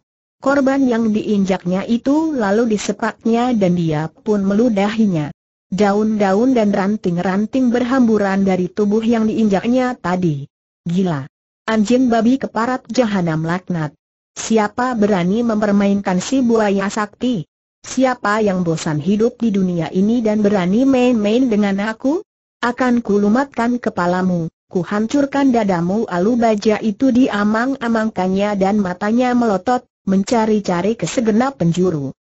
Speaker 1: Korban yang diinjaknya itu lalu disepaknya dan dia pun meludahinya. Daun-daun dan ranting-ranting berhamburan dari tubuh yang diinjaknya tadi. Gila! Anjing babi keparat jahanam laknat. Siapa berani mempermainkan si buaya sakti? Siapa yang bosan hidup di dunia ini dan berani main-main dengan aku? Akan kulumatkan kepalamu, kuhancurkan dadamu alu baja itu diamang-amangkannya dan matanya melotot, mencari-cari ke segenap penjuru.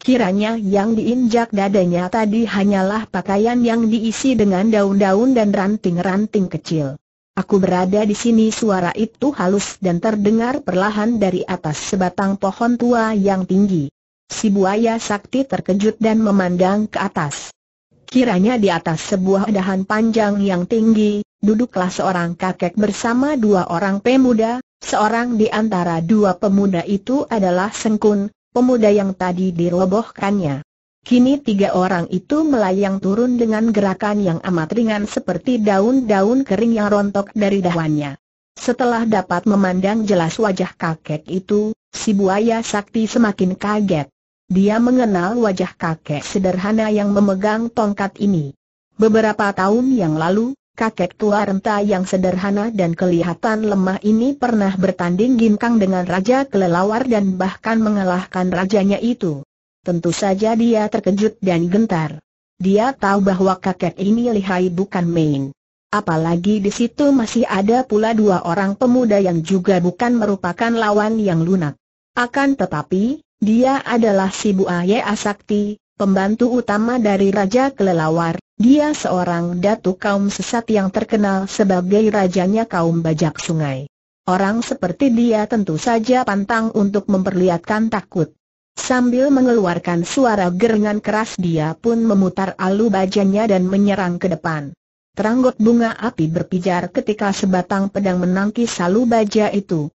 Speaker 1: Kiranya yang diinjak dadanya tadi hanyalah pakaian yang diisi dengan daun-daun dan ranting-ranting kecil. Aku berada di sini suara itu halus dan terdengar perlahan dari atas sebatang pohon tua yang tinggi. Si buaya sakti terkejut dan memandang ke atas. Kiranya di atas sebuah dahan panjang yang tinggi, duduklah seorang kakek bersama dua orang pemuda, seorang di antara dua pemuda itu adalah Sengkun, pemuda yang tadi dirobohkannya. Kini tiga orang itu melayang turun dengan gerakan yang amat ringan seperti daun-daun kering yang rontok dari dahannya. Setelah dapat memandang jelas wajah kakek itu, si buaya sakti semakin kaget. Dia mengenal wajah kakek sederhana yang memegang tongkat ini. Beberapa tahun yang lalu, kakek tua renta yang sederhana dan kelihatan lemah ini pernah bertanding ginkang dengan raja kelelawar dan bahkan mengalahkan rajanya itu. Tentu saja dia terkejut dan gentar. Dia tahu bahwa kakek ini lihai bukan main. Apalagi di situ masih ada pula dua orang pemuda yang juga bukan merupakan lawan yang lunak. Akan tetapi, dia adalah si Bu Buaya Asakti, pembantu utama dari Raja Kelelawar. Dia seorang datu kaum sesat yang terkenal sebagai rajanya kaum bajak sungai. Orang seperti dia tentu saja pantang untuk memperlihatkan takut. Sambil mengeluarkan suara gerengan keras dia pun memutar alu bajanya dan menyerang ke depan. Teranggot bunga api berpijar ketika sebatang pedang menangkis alu baja itu.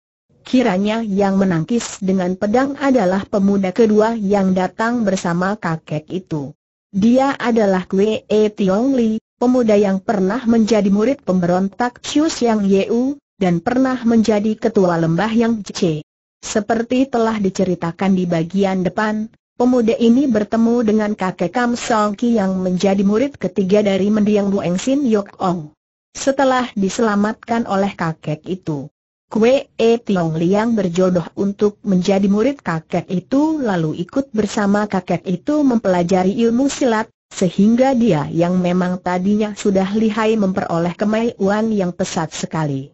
Speaker 1: Kiranya yang menangkis dengan pedang adalah pemuda kedua yang datang bersama kakek itu. Dia adalah Kwe E Tiong Li, pemuda yang pernah menjadi murid pemberontak Chiu Yang Yeu, dan pernah menjadi ketua lembah yang C. Seperti telah diceritakan di bagian depan, pemuda ini bertemu dengan kakek Kam Song Ki yang menjadi murid ketiga dari mendiang Eng Sin Yok Ong. Setelah diselamatkan oleh kakek itu, Kwe E Tiong Liang berjodoh untuk menjadi murid kakek itu lalu ikut bersama kakek itu mempelajari ilmu silat, sehingga dia yang memang tadinya sudah lihai memperoleh kemaian yang pesat sekali.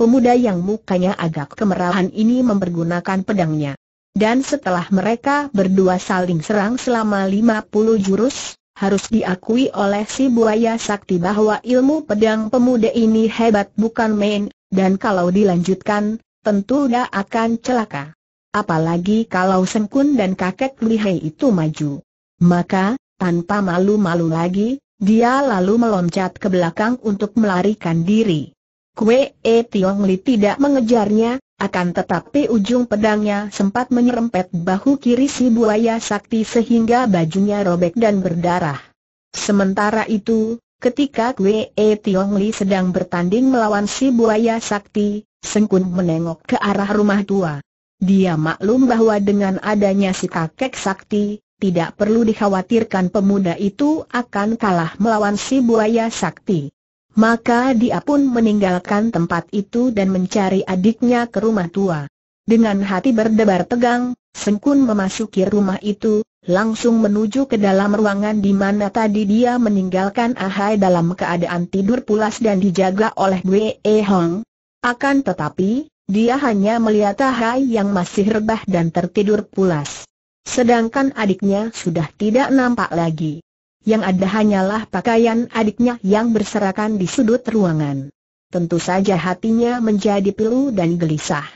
Speaker 1: Pemuda yang mukanya agak kemerahan ini mempergunakan pedangnya. Dan setelah mereka berdua saling serang selama 50 jurus, harus diakui oleh si buaya sakti bahwa ilmu pedang pemuda ini hebat bukan main, dan kalau dilanjutkan, tentu dia akan celaka. Apalagi kalau Sengkun dan kakek Lihai itu maju. Maka, tanpa malu-malu lagi, dia lalu meloncat ke belakang untuk melarikan diri. Kue E Tiong Li tidak mengejarnya, akan tetapi ujung pedangnya sempat menyerempet bahu kiri si buaya sakti sehingga bajunya robek dan berdarah. Sementara itu, ketika Kue E Tiong Li sedang bertanding melawan si buaya sakti, Sengkun menengok ke arah rumah tua. Dia maklum bahwa dengan adanya si kakek sakti, tidak perlu dikhawatirkan pemuda itu akan kalah melawan si buaya sakti maka dia pun meninggalkan tempat itu dan mencari adiknya ke rumah tua. Dengan hati berdebar tegang, Sengkun memasuki rumah itu, langsung menuju ke dalam ruangan di mana tadi dia meninggalkan Ahai dalam keadaan tidur pulas dan dijaga oleh Wei e Hong. Akan tetapi, dia hanya melihat Ahai yang masih rebah dan tertidur pulas. Sedangkan adiknya sudah tidak nampak lagi yang ada hanyalah pakaian adiknya yang berserakan di sudut ruangan. Tentu saja hatinya menjadi pilu dan gelisah.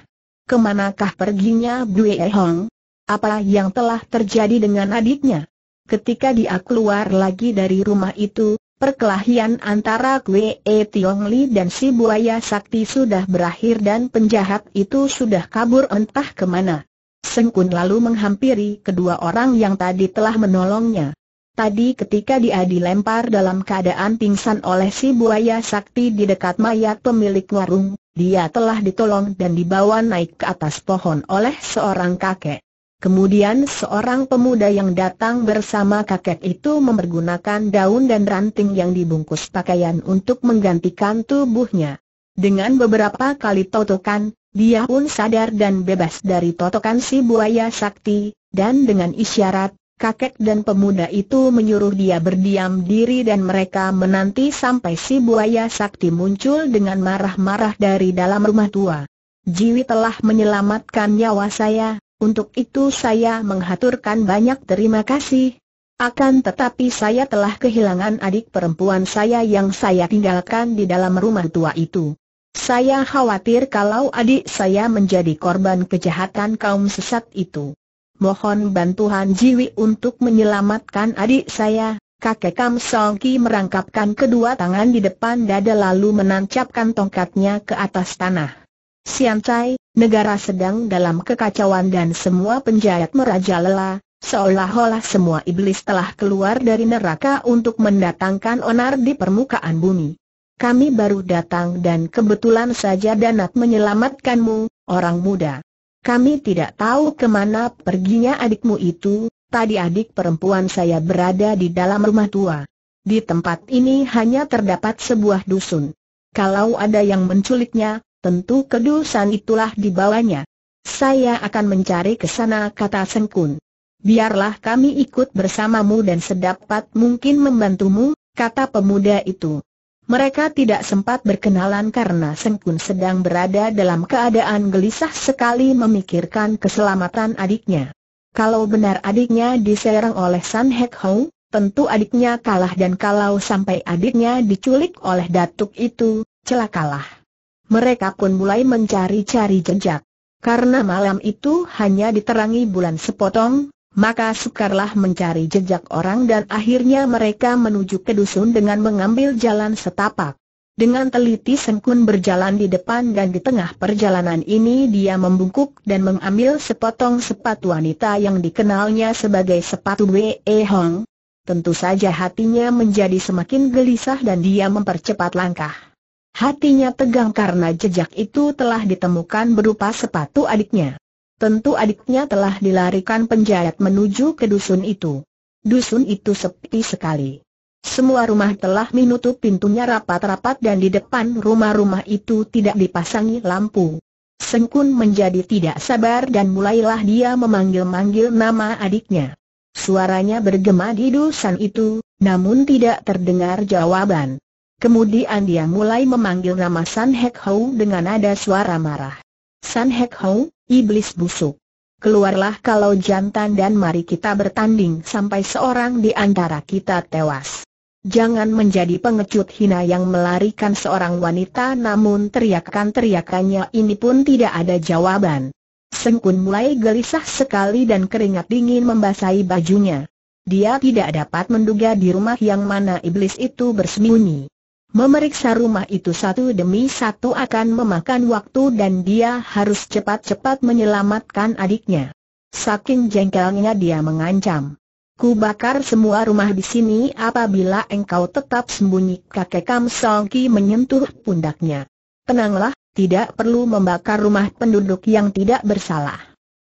Speaker 1: Kemanakah perginya E Hong? Apa yang telah terjadi dengan adiknya? Ketika dia keluar lagi dari rumah itu, perkelahian antara Kwe e Tiong Li dan si buaya sakti sudah berakhir dan penjahat itu sudah kabur entah kemana. Sengkun lalu menghampiri kedua orang yang tadi telah menolongnya. Tadi ketika dia dilempar dalam keadaan pingsan oleh si buaya sakti di dekat mayat pemilik warung, dia telah ditolong dan dibawa naik ke atas pohon oleh seorang kakek. Kemudian seorang pemuda yang datang bersama kakek itu mempergunakan daun dan ranting yang dibungkus pakaian untuk menggantikan tubuhnya. Dengan beberapa kali totokan, dia pun sadar dan bebas dari totokan si buaya sakti, dan dengan isyarat, kakek dan pemuda itu menyuruh dia berdiam diri dan mereka menanti sampai si buaya sakti muncul dengan marah-marah dari dalam rumah tua. Jiwi telah menyelamatkan nyawa saya, untuk itu saya menghaturkan banyak terima kasih. Akan tetapi saya telah kehilangan adik perempuan saya yang saya tinggalkan di dalam rumah tua itu. Saya khawatir kalau adik saya menjadi korban kejahatan kaum sesat itu mohon bantuan Jiwi untuk menyelamatkan adik saya. Kakek Kam Song Ki merangkapkan kedua tangan di depan dada lalu menancapkan tongkatnya ke atas tanah. Sian Chai, negara sedang dalam kekacauan dan semua penjahat merajalela, seolah-olah semua iblis telah keluar dari neraka untuk mendatangkan onar di permukaan bumi. Kami baru datang dan kebetulan saja Danat menyelamatkanmu, orang muda. Kami tidak tahu kemana perginya adikmu itu, tadi adik perempuan saya berada di dalam rumah tua. Di tempat ini hanya terdapat sebuah dusun. Kalau ada yang menculiknya, tentu kedusan itulah di bawahnya. Saya akan mencari ke sana kata Sengkun. Biarlah kami ikut bersamamu dan sedapat mungkin membantumu, kata pemuda itu. Mereka tidak sempat berkenalan karena Sengkun sedang berada dalam keadaan gelisah sekali memikirkan keselamatan adiknya. Kalau benar adiknya diserang oleh San Hek Ho, tentu adiknya kalah dan kalau sampai adiknya diculik oleh datuk itu, celakalah. Mereka pun mulai mencari-cari jejak. Karena malam itu hanya diterangi bulan sepotong, maka sukarlah mencari jejak orang dan akhirnya mereka menuju ke dusun dengan mengambil jalan setapak. Dengan teliti Sengkun berjalan di depan dan di tengah perjalanan ini dia membungkuk dan mengambil sepotong sepatu wanita yang dikenalnya sebagai sepatu Wei Hong. Tentu saja hatinya menjadi semakin gelisah dan dia mempercepat langkah. Hatinya tegang karena jejak itu telah ditemukan berupa sepatu adiknya tentu adiknya telah dilarikan penjahat menuju ke dusun itu. Dusun itu sepi sekali. Semua rumah telah menutup pintunya rapat-rapat dan di depan rumah-rumah itu tidak dipasangi lampu. Sengkun menjadi tidak sabar dan mulailah dia memanggil-manggil nama adiknya. Suaranya bergema di dusan itu, namun tidak terdengar jawaban. Kemudian dia mulai memanggil nama San Hek Hou dengan nada suara marah. San Hek Hou, iblis busuk. Keluarlah kalau jantan dan mari kita bertanding sampai seorang di antara kita tewas. Jangan menjadi pengecut hina yang melarikan seorang wanita namun teriakan-teriakannya ini pun tidak ada jawaban. Sengkun mulai gelisah sekali dan keringat dingin membasahi bajunya. Dia tidak dapat menduga di rumah yang mana iblis itu bersembunyi. Memeriksa rumah itu satu demi satu akan memakan waktu dan dia harus cepat-cepat menyelamatkan adiknya. Saking jengkelnya dia mengancam. Ku bakar semua rumah di sini apabila engkau tetap sembunyi kakek Kam Song Ki menyentuh pundaknya. Tenanglah, tidak perlu membakar rumah penduduk yang tidak bersalah.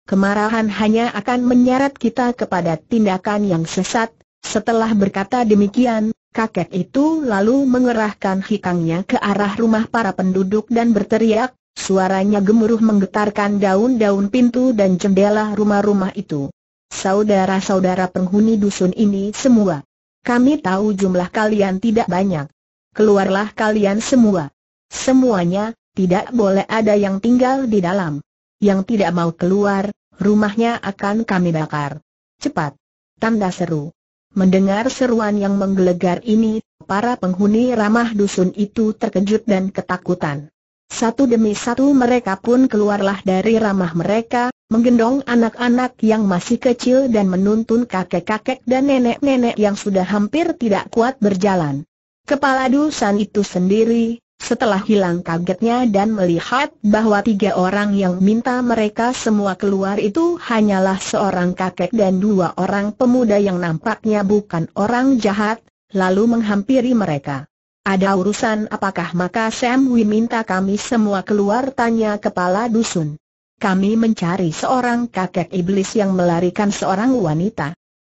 Speaker 1: Kemarahan hanya akan menyeret kita kepada tindakan yang sesat. Setelah berkata demikian, Kakek itu lalu mengerahkan hikangnya ke arah rumah para penduduk dan berteriak, suaranya gemuruh menggetarkan daun-daun pintu dan jendela rumah-rumah itu. Saudara-saudara penghuni dusun ini semua. Kami tahu jumlah kalian tidak banyak. Keluarlah kalian semua. Semuanya, tidak boleh ada yang tinggal di dalam. Yang tidak mau keluar, rumahnya akan kami bakar. Cepat! Tanda seru. Mendengar seruan yang menggelegar ini, para penghuni ramah dusun itu terkejut dan ketakutan. Satu demi satu mereka pun keluarlah dari ramah mereka, menggendong anak-anak yang masih kecil dan menuntun kakek-kakek dan nenek-nenek yang sudah hampir tidak kuat berjalan. Kepala dusan itu sendiri, setelah hilang kagetnya dan melihat bahwa tiga orang yang minta mereka semua keluar itu hanyalah seorang kakek dan dua orang pemuda yang nampaknya bukan orang jahat, lalu menghampiri mereka. Ada urusan apakah maka Sam Wi minta kami semua keluar tanya kepala dusun. Kami mencari seorang kakek iblis yang melarikan seorang wanita.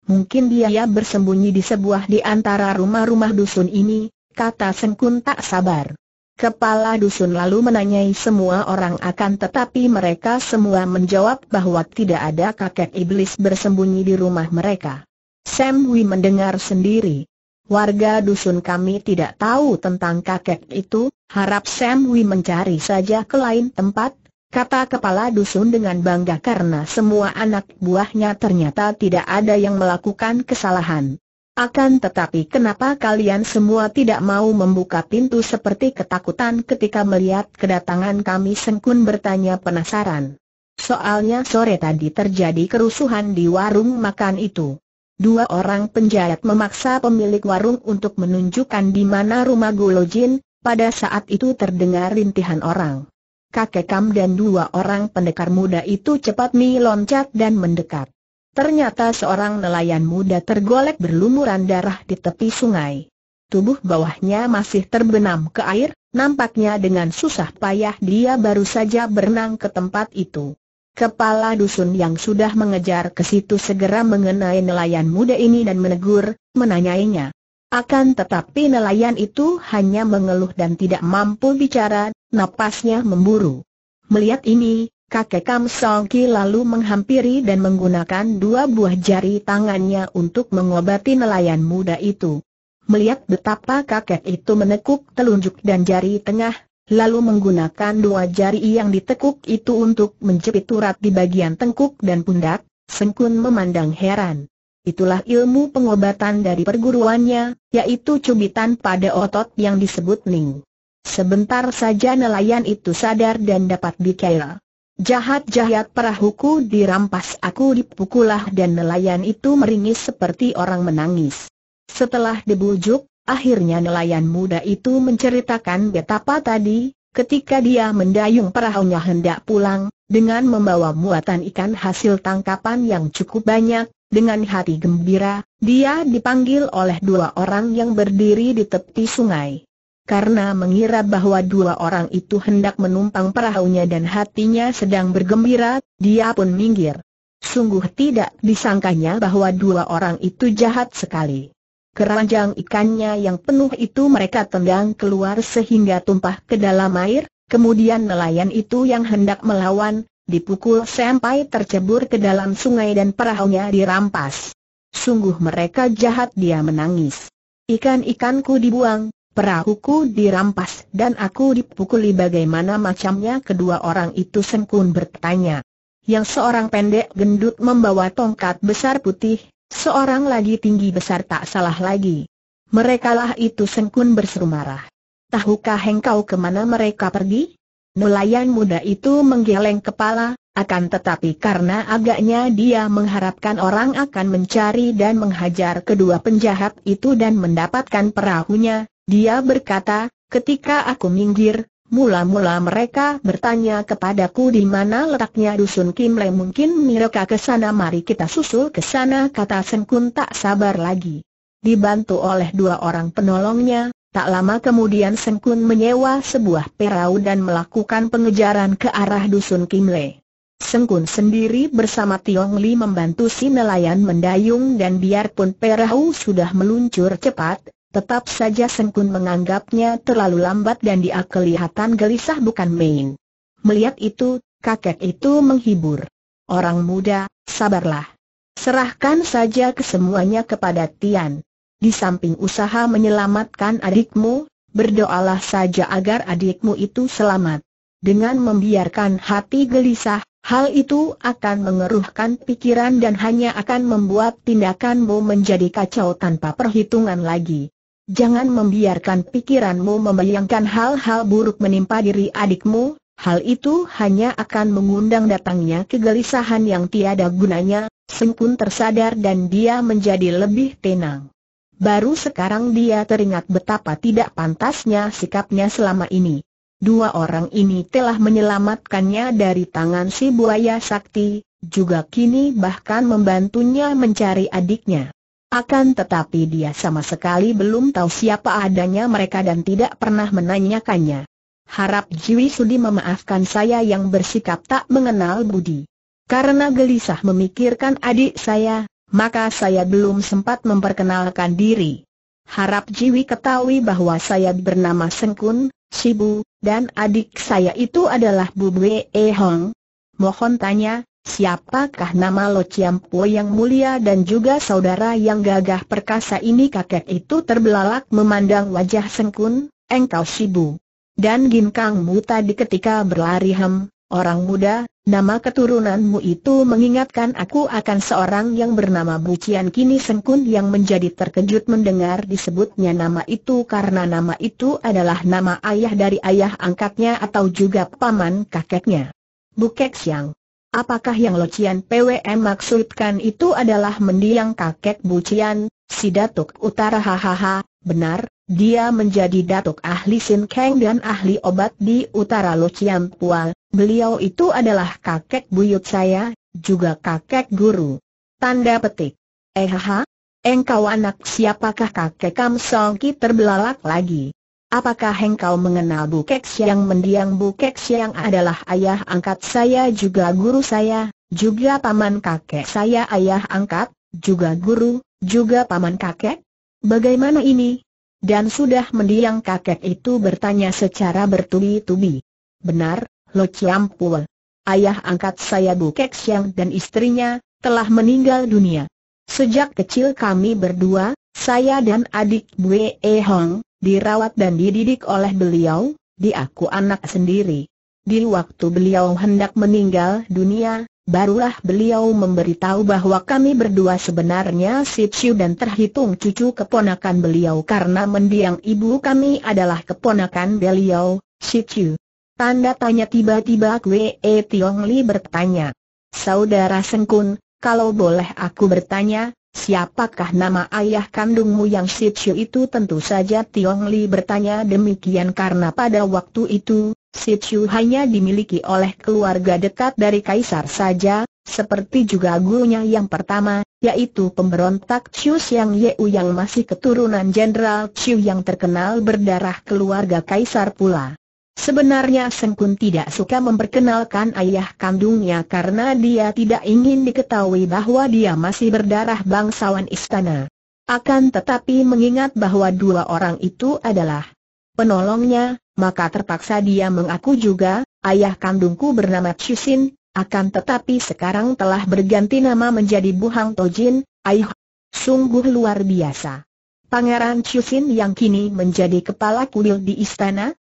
Speaker 1: Mungkin dia bersembunyi di sebuah di antara rumah-rumah dusun ini, kata Sengkun tak sabar. Kepala dusun lalu menanyai semua orang akan tetapi mereka semua menjawab bahwa tidak ada kakek iblis bersembunyi di rumah mereka. Sam Hui mendengar sendiri. Warga dusun kami tidak tahu tentang kakek itu, harap Sam Hui mencari saja ke lain tempat, kata kepala dusun dengan bangga karena semua anak buahnya ternyata tidak ada yang melakukan kesalahan. Akan tetapi kenapa kalian semua tidak mau membuka pintu seperti ketakutan ketika melihat kedatangan kami Sengkun bertanya penasaran. Soalnya sore tadi terjadi kerusuhan di warung makan itu. Dua orang penjahat memaksa pemilik warung untuk menunjukkan di mana rumah Gulojin. pada saat itu terdengar rintihan orang. Kakek Kam dan dua orang pendekar muda itu cepat meloncat dan mendekat. Ternyata seorang nelayan muda tergolek berlumuran darah di tepi sungai. Tubuh bawahnya masih terbenam ke air, nampaknya dengan susah payah dia baru saja berenang ke tempat itu. Kepala dusun yang sudah mengejar ke situ segera mengenai nelayan muda ini dan menegur, menanyainya. Akan tetapi nelayan itu hanya mengeluh dan tidak mampu bicara, napasnya memburu. Melihat ini, Kakek Kam Ki lalu menghampiri dan menggunakan dua buah jari tangannya untuk mengobati nelayan muda itu. Melihat betapa kakek itu menekuk telunjuk dan jari tengah, lalu menggunakan dua jari yang ditekuk itu untuk menjepit urat di bagian tengkuk dan pundak, Sengkun memandang heran. Itulah ilmu pengobatan dari perguruannya, yaitu cubitan pada otot yang disebut Ning. Sebentar saja nelayan itu sadar dan dapat bicara. Jahat-jahat perahuku dirampas aku dipukulah dan nelayan itu meringis seperti orang menangis. Setelah dibujuk, akhirnya nelayan muda itu menceritakan betapa tadi, ketika dia mendayung perahunya hendak pulang, dengan membawa muatan ikan hasil tangkapan yang cukup banyak, dengan hati gembira, dia dipanggil oleh dua orang yang berdiri di tepi sungai karena mengira bahwa dua orang itu hendak menumpang perahunya dan hatinya sedang bergembira, dia pun minggir. Sungguh tidak disangkanya bahwa dua orang itu jahat sekali. Keranjang ikannya yang penuh itu mereka tendang keluar sehingga tumpah ke dalam air, kemudian nelayan itu yang hendak melawan, dipukul sampai tercebur ke dalam sungai dan perahunya dirampas. Sungguh mereka jahat dia menangis. Ikan-ikanku dibuang, Perahuku dirampas dan aku dipukuli bagaimana macamnya kedua orang itu sengkun bertanya. Yang seorang pendek gendut membawa tongkat besar putih, seorang lagi tinggi besar tak salah lagi. Merekalah itu sengkun berseru marah. Tahukah engkau kemana mereka pergi? Nelayan muda itu menggeleng kepala, akan tetapi karena agaknya dia mengharapkan orang akan mencari dan menghajar kedua penjahat itu dan mendapatkan perahunya, dia berkata, ketika aku minggir, mula-mula mereka bertanya kepadaku di mana letaknya dusun Kim Kimle mungkin mereka ke sana mari kita susul ke sana kata Senkun tak sabar lagi. Dibantu oleh dua orang penolongnya, tak lama kemudian Senkun menyewa sebuah perahu dan melakukan pengejaran ke arah dusun Kim Kimle. Sengkun sendiri bersama Tiong Li membantu si nelayan mendayung dan biarpun perahu sudah meluncur cepat, Tetap saja Sengkun menganggapnya terlalu lambat dan dia kelihatan gelisah bukan main. Melihat itu, kakek itu menghibur. Orang muda, sabarlah. Serahkan saja kesemuanya kepada Tian. Di samping usaha menyelamatkan adikmu, berdoalah saja agar adikmu itu selamat. Dengan membiarkan hati gelisah, hal itu akan mengeruhkan pikiran dan hanya akan membuat tindakanmu menjadi kacau tanpa perhitungan lagi. Jangan membiarkan pikiranmu membayangkan hal-hal buruk menimpa diri adikmu, hal itu hanya akan mengundang datangnya kegelisahan yang tiada gunanya, Seng tersadar dan dia menjadi lebih tenang. Baru sekarang dia teringat betapa tidak pantasnya sikapnya selama ini. Dua orang ini telah menyelamatkannya dari tangan si buaya sakti, juga kini bahkan membantunya mencari adiknya. Akan tetapi dia sama sekali belum tahu siapa adanya mereka dan tidak pernah menanyakannya. Harap Jiwi Sudi memaafkan saya yang bersikap tak mengenal budi. Karena gelisah memikirkan adik saya, maka saya belum sempat memperkenalkan diri. Harap Jiwi ketahui bahwa saya bernama Sengkun, Sibu, dan adik saya itu adalah Bubwe Bwe Hong. Mohon tanya, Siapakah nama Lo Po yang mulia dan juga saudara yang gagah perkasa ini kakek itu terbelalak memandang wajah Sengkun, engkau sibuk Dan Ginkangmu tadi ketika berlari hem, orang muda, nama keturunanmu itu mengingatkan aku akan seorang yang bernama Bucian kini Sengkun yang menjadi terkejut mendengar disebutnya nama itu karena nama itu adalah nama ayah dari ayah angkatnya atau juga paman kakeknya. Bukek Siang Apakah yang Locian PWM maksudkan itu adalah mendiang kakek Bucian, si Datuk Utara hahaha, benar, dia menjadi Datuk ahli Sin Kang dan ahli obat di Utara Locian Pual, beliau itu adalah kakek buyut saya, juga kakek guru. Tanda petik. Eh ha, engkau anak siapakah kakek Kam Song Ki terbelalak lagi? Apakah engkau mengenal Bu Siang mendiang Bu Siang adalah ayah angkat saya juga guru saya, juga paman kakek saya ayah angkat, juga guru, juga paman kakek? Bagaimana ini? Dan sudah mendiang kakek itu bertanya secara bertubi-tubi. Benar, Lo ciampol. Ayah angkat saya Bu Siang dan istrinya, telah meninggal dunia. Sejak kecil kami berdua, saya dan adik gue e Hong, dirawat dan dididik oleh beliau, diaku anak sendiri. Di waktu beliau hendak meninggal dunia, barulah beliau memberitahu bahwa kami berdua sebenarnya Sipsiu dan terhitung cucu keponakan beliau karena mendiang ibu kami adalah keponakan beliau, Sipsiu. Tanda tanya tiba-tiba Kwe e Tiong Li bertanya. Saudara Sengkun, kalau boleh aku bertanya, Siapakah nama ayah kandungmu yang si Chiu itu? Tentu saja Tiong Li bertanya demikian karena pada waktu itu, si Chiu hanya dimiliki oleh keluarga dekat dari Kaisar saja, seperti juga gurunya yang pertama, yaitu pemberontak Chiu Xiang Yeu yang masih keturunan Jenderal Chiu yang terkenal berdarah keluarga Kaisar pula. Sebenarnya Sengkun tidak suka memperkenalkan ayah kandungnya karena dia tidak ingin diketahui bahwa dia masih berdarah bangsawan istana. Akan tetapi mengingat bahwa dua orang itu adalah penolongnya, maka terpaksa dia mengaku juga, ayah kandungku bernama Chusin, akan tetapi sekarang telah berganti nama menjadi Buhang Tojin, Ayah sungguh luar biasa. Pangeran Chusin yang kini menjadi kepala kuil di istana,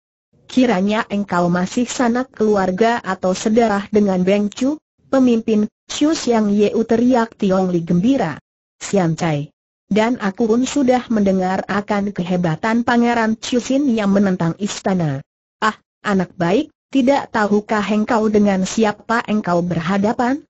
Speaker 1: kiranya engkau masih sanak keluarga atau sedarah dengan Beng Chu, pemimpin, Xiu Xiang Yeu teriak Tiong Li gembira. Sian Chai. Dan aku pun sudah mendengar akan kehebatan Pangeran Chusin yang menentang istana. Ah, anak baik, tidak tahukah engkau dengan siapa engkau berhadapan?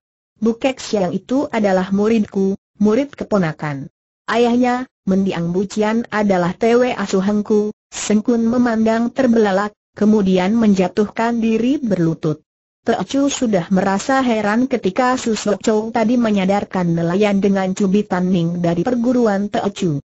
Speaker 1: Bukek Xiang itu adalah muridku, murid keponakan. Ayahnya, mendiang bucian adalah tewe asuhanku, Sengkun memandang terbelalak, kemudian menjatuhkan diri berlutut. Teocu sudah merasa heran ketika Susok Chou tadi menyadarkan nelayan dengan cubitan Ning dari perguruan Teocu.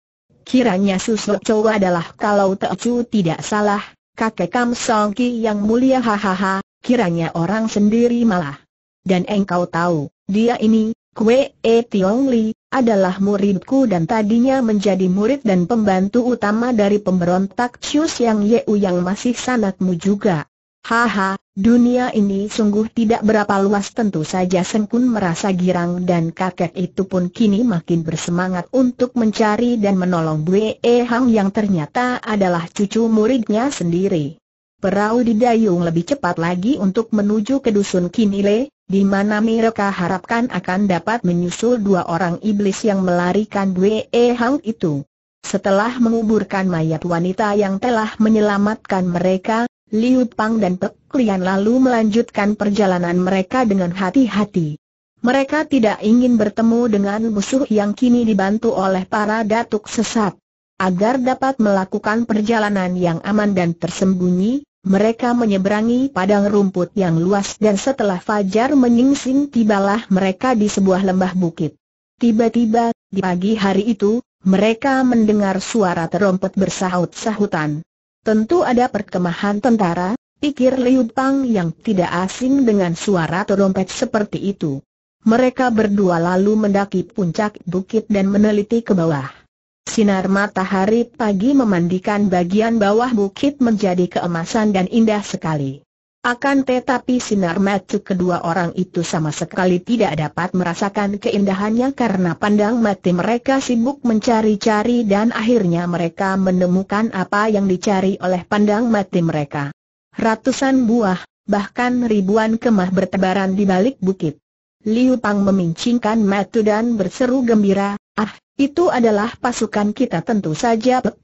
Speaker 1: Kiranya Susok Chou adalah kalau Teocu tidak salah, kakek Kam Song Ki yang mulia hahaha, kiranya orang sendiri malah. Dan engkau tahu, dia ini, Kwe E Tiong Li, adalah muridku dan tadinya menjadi murid dan pembantu utama dari pemberontak Cius Yang Yeu yang masih sanatmu juga. Haha, dunia ini sungguh tidak berapa luas tentu saja Sengkun merasa girang dan kakek itu pun kini makin bersemangat untuk mencari dan menolong Bue Hang yang ternyata adalah cucu muridnya sendiri. Perahu didayung lebih cepat lagi untuk menuju ke dusun Kinile, di mana mereka harapkan akan dapat menyusul dua orang iblis yang melarikan Dwe e Hang itu. Setelah menguburkan mayat wanita yang telah menyelamatkan mereka, Liu Pang dan Pek Lian lalu melanjutkan perjalanan mereka dengan hati-hati. Mereka tidak ingin bertemu dengan musuh yang kini dibantu oleh para datuk sesat. Agar dapat melakukan perjalanan yang aman dan tersembunyi, mereka menyeberangi padang rumput yang luas dan setelah fajar menyingsing tibalah mereka di sebuah lembah bukit. Tiba-tiba, di pagi hari itu, mereka mendengar suara terompet bersahut-sahutan. Tentu ada perkemahan tentara, pikir Liu Pang yang tidak asing dengan suara terompet seperti itu. Mereka berdua lalu mendaki puncak bukit dan meneliti ke bawah. Sinar matahari pagi memandikan bagian bawah bukit menjadi keemasan dan indah sekali. Akan tetapi sinar mata kedua orang itu sama sekali tidak dapat merasakan keindahannya karena pandang mata mereka sibuk mencari-cari dan akhirnya mereka menemukan apa yang dicari oleh pandang mata mereka. Ratusan buah, bahkan ribuan kemah bertebaran di balik bukit. Liu Pang memincingkan mata dan berseru gembira, ah, itu adalah pasukan kita tentu saja Pek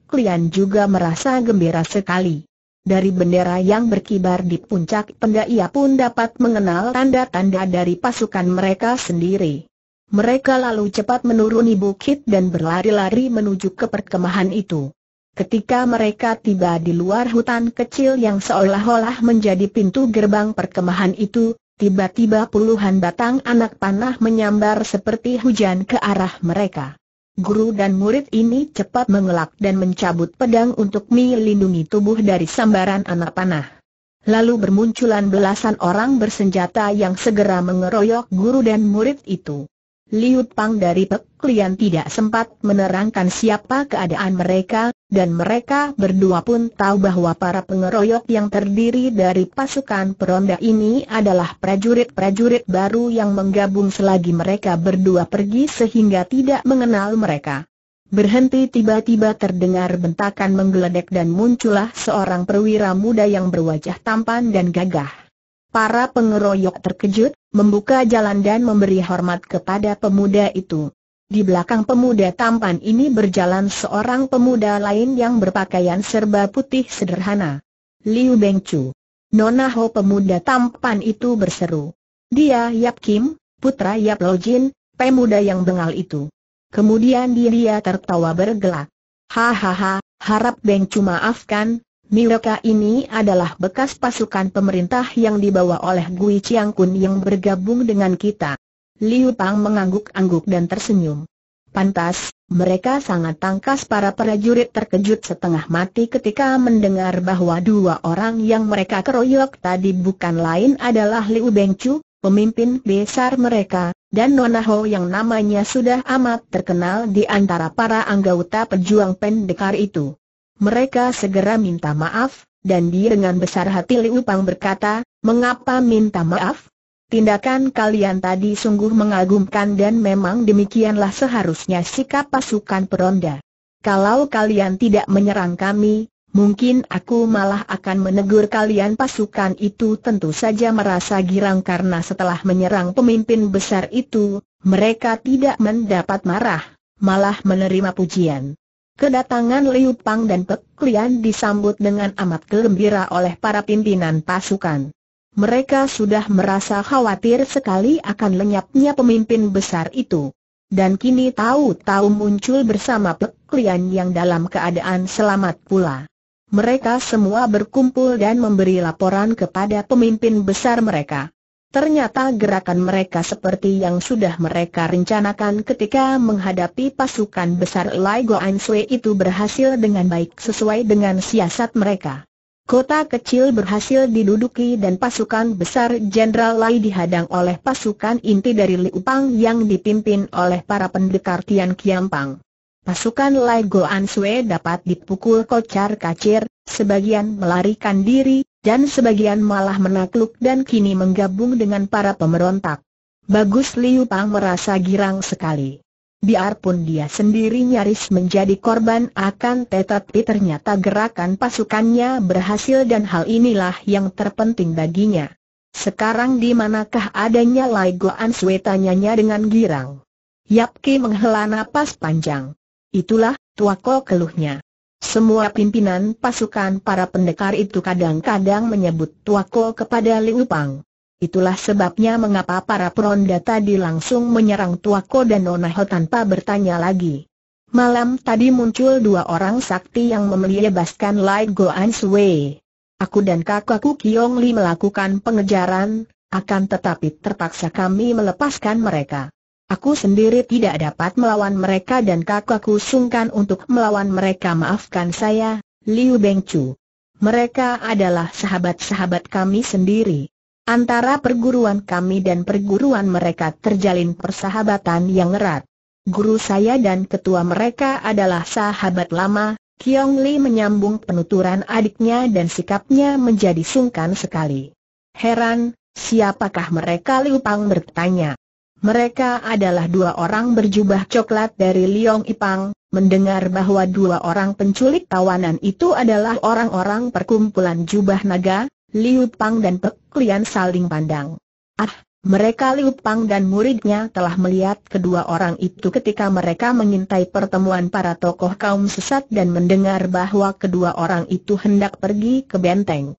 Speaker 1: juga merasa gembira sekali. Dari bendera yang berkibar di puncak penda ia pun dapat mengenal tanda-tanda dari pasukan mereka sendiri. Mereka lalu cepat menuruni bukit dan berlari-lari menuju ke perkemahan itu. Ketika mereka tiba di luar hutan kecil yang seolah-olah menjadi pintu gerbang perkemahan itu, tiba-tiba puluhan batang anak panah menyambar seperti hujan ke arah mereka. Guru dan murid ini cepat mengelak dan mencabut pedang untuk melindungi tubuh dari sambaran anak panah. Lalu bermunculan belasan orang bersenjata yang segera mengeroyok guru dan murid itu. Liut Pang dari Pek Lian tidak sempat menerangkan siapa keadaan mereka, dan mereka berdua pun tahu bahwa para pengeroyok yang terdiri dari pasukan peronda ini adalah prajurit-prajurit baru yang menggabung selagi mereka berdua pergi sehingga tidak mengenal mereka. Berhenti tiba-tiba terdengar bentakan menggeledek dan muncullah seorang perwira muda yang berwajah tampan dan gagah. Para pengeroyok terkejut, membuka jalan dan memberi hormat kepada pemuda itu. Di belakang pemuda tampan ini berjalan seorang pemuda lain yang berpakaian serba putih sederhana. Liu Bengchu, Nona Ho pemuda tampan itu berseru. Dia Yap Kim, putra Yap Lo Jin, pemuda yang bengal itu. Kemudian dia tertawa bergelak. Hahaha, harap Bengchu maafkan, mereka ini adalah bekas pasukan pemerintah yang dibawa oleh Gui Chiang Kun yang bergabung dengan kita. Liu Pang mengangguk-angguk dan tersenyum. Pantas, mereka sangat tangkas para prajurit terkejut setengah mati ketika mendengar bahwa dua orang yang mereka keroyok tadi bukan lain adalah Liu Bengchu, pemimpin besar mereka, dan Nona Ho yang namanya sudah amat terkenal di antara para anggota pejuang pendekar itu. Mereka segera minta maaf, dan dia dengan besar hati Liu Pang berkata, mengapa minta maaf? Tindakan kalian tadi sungguh mengagumkan dan memang demikianlah seharusnya sikap pasukan peronda. Kalau kalian tidak menyerang kami, mungkin aku malah akan menegur kalian pasukan itu tentu saja merasa girang karena setelah menyerang pemimpin besar itu, mereka tidak mendapat marah, malah menerima pujian. Kedatangan Liu Pang dan Pek Lian disambut dengan amat gembira oleh para pimpinan pasukan. Mereka sudah merasa khawatir sekali akan lenyapnya pemimpin besar itu. Dan kini tahu-tahu muncul bersama Pek Lian yang dalam keadaan selamat pula. Mereka semua berkumpul dan memberi laporan kepada pemimpin besar mereka. Ternyata gerakan mereka seperti yang sudah mereka rencanakan ketika menghadapi pasukan besar Lai Goan Sui itu berhasil dengan baik sesuai dengan siasat mereka. Kota kecil berhasil diduduki dan pasukan besar Jenderal Lai dihadang oleh pasukan inti dari Liu Pang yang dipimpin oleh para pendekar Tian Kiampang. Pasukan Lai Goan Sui dapat dipukul kocar kacir, sebagian melarikan diri, dan sebagian malah menakluk dan kini menggabung dengan para pemberontak. Bagus Liu Pang merasa girang sekali. Biarpun dia sendiri nyaris menjadi korban akan tetapi ternyata gerakan pasukannya berhasil dan hal inilah yang terpenting baginya. Sekarang di manakah adanya Lai Goan Sui tanyanya dengan girang. Yapki menghela napas panjang. Itulah, tuako keluhnya. Semua pimpinan pasukan para pendekar itu kadang-kadang menyebut Tuako kepada Liu Pang. Itulah sebabnya mengapa para peronda tadi langsung menyerang Tuako dan Nona Ho tanpa bertanya lagi. Malam tadi muncul dua orang sakti yang membebaskan Lai Go Sui. Aku dan kakakku Kiong Li melakukan pengejaran, akan tetapi terpaksa kami melepaskan mereka. Aku sendiri tidak dapat melawan mereka dan kakakku sungkan untuk melawan mereka maafkan saya, Liu Bengchu. Mereka adalah sahabat-sahabat kami sendiri. Antara perguruan kami dan perguruan mereka terjalin persahabatan yang erat. Guru saya dan ketua mereka adalah sahabat lama, Kiong Li menyambung penuturan adiknya dan sikapnya menjadi sungkan sekali. Heran, siapakah mereka Liu Pang bertanya. Mereka adalah dua orang berjubah coklat dari Liong Ipang, mendengar bahwa dua orang penculik tawanan itu adalah orang-orang perkumpulan jubah naga, Liu Pang dan Pek Lian saling pandang. Ah, mereka Liu Pang dan muridnya telah melihat kedua orang itu ketika mereka mengintai pertemuan para tokoh kaum sesat dan mendengar bahwa kedua orang itu hendak pergi ke benteng.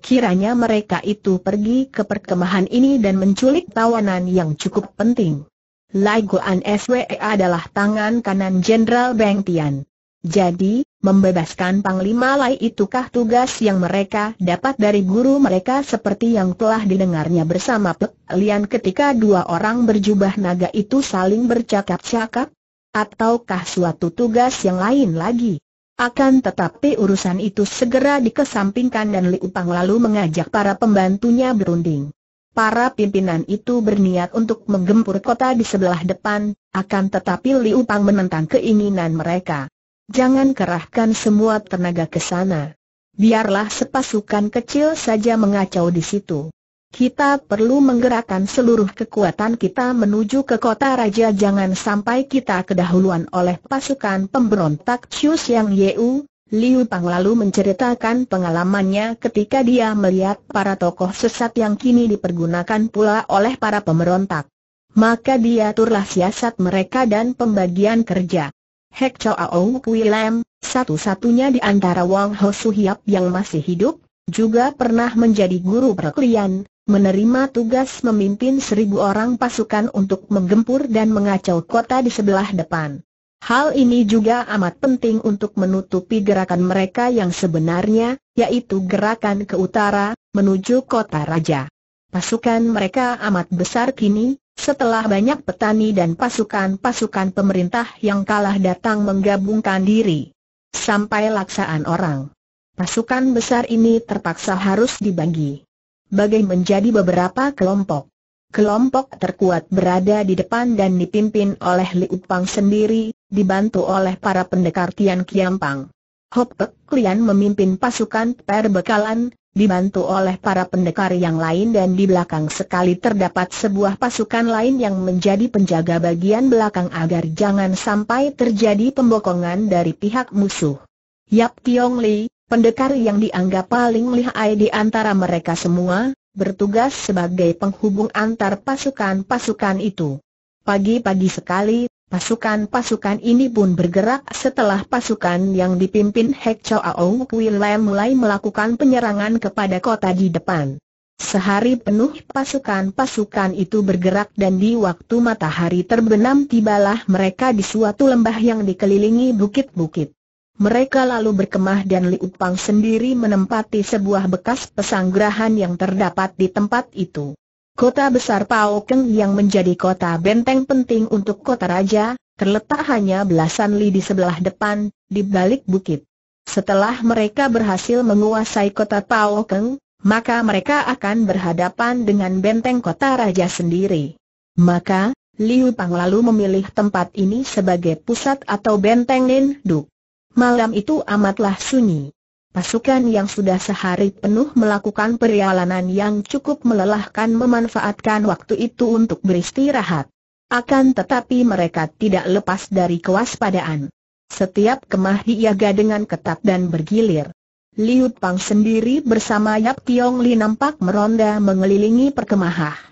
Speaker 1: Kiranya mereka itu pergi ke perkemahan ini dan menculik tawanan yang cukup penting. Lai Goan SWE adalah tangan kanan Jenderal Beng Tian. Jadi, membebaskan Panglima Lai itukah tugas yang mereka dapat dari guru mereka seperti yang telah didengarnya bersama Pek Lian ketika dua orang berjubah naga itu saling bercakap-cakap? Ataukah suatu tugas yang lain lagi? Akan tetapi urusan itu segera dikesampingkan dan Li Pang lalu mengajak para pembantunya berunding. Para pimpinan itu berniat untuk menggempur kota di sebelah depan, akan tetapi Li Pang menentang keinginan mereka. Jangan kerahkan semua tenaga ke sana. Biarlah sepasukan kecil saja mengacau di situ. Kita perlu menggerakkan seluruh kekuatan kita menuju ke kota raja jangan sampai kita kedahuluan oleh pasukan pemberontak Chius Yang Yeu. Liu Pang lalu menceritakan pengalamannya ketika dia melihat para tokoh sesat yang kini dipergunakan pula oleh para pemberontak. Maka diaturlah siasat mereka dan pembagian kerja. Hek Choao Kui Lam, satu-satunya di antara Wang Ho Su Hiap yang masih hidup, juga pernah menjadi guru perkelian, menerima tugas memimpin seribu orang pasukan untuk menggempur dan mengacau kota di sebelah depan. Hal ini juga amat penting untuk menutupi gerakan mereka yang sebenarnya, yaitu gerakan ke utara, menuju kota raja. Pasukan mereka amat besar kini, setelah banyak petani dan pasukan-pasukan pemerintah yang kalah datang menggabungkan diri. Sampai laksaan orang. Pasukan besar ini terpaksa harus dibagi bagai menjadi beberapa kelompok. Kelompok terkuat berada di depan dan dipimpin oleh Liu Pang sendiri, dibantu oleh para pendekar Tian Kiampang. Hop Pek memimpin pasukan perbekalan, dibantu oleh para pendekar yang lain dan di belakang sekali terdapat sebuah pasukan lain yang menjadi penjaga bagian belakang agar jangan sampai terjadi pembokongan dari pihak musuh. Yap Tiong Li, pendekar yang dianggap paling lihai di antara mereka semua, bertugas sebagai penghubung antar pasukan-pasukan itu. Pagi-pagi sekali, pasukan-pasukan ini pun bergerak setelah pasukan yang dipimpin Hek Aung William mulai melakukan penyerangan kepada kota di depan. Sehari penuh pasukan-pasukan itu bergerak dan di waktu matahari terbenam tibalah mereka di suatu lembah yang dikelilingi bukit-bukit. Mereka lalu berkemah dan Liu Pang sendiri menempati sebuah bekas pesanggrahan yang terdapat di tempat itu. Kota besar Pao Keng yang menjadi kota benteng penting untuk kota raja, terletak hanya belasan li di sebelah depan, di balik bukit. Setelah mereka berhasil menguasai kota Pao Keng, maka mereka akan berhadapan dengan benteng kota raja sendiri. Maka, Liu Pang lalu memilih tempat ini sebagai pusat atau benteng Ninduk. Malam itu amatlah sunyi. Pasukan yang sudah sehari penuh melakukan perjalanan yang cukup melelahkan memanfaatkan waktu itu untuk beristirahat. Akan tetapi mereka tidak lepas dari kewaspadaan. Setiap kemah dijaga dengan ketat dan bergilir. Liut Pang sendiri bersama Yap Tiong Li nampak meronda mengelilingi perkemahah.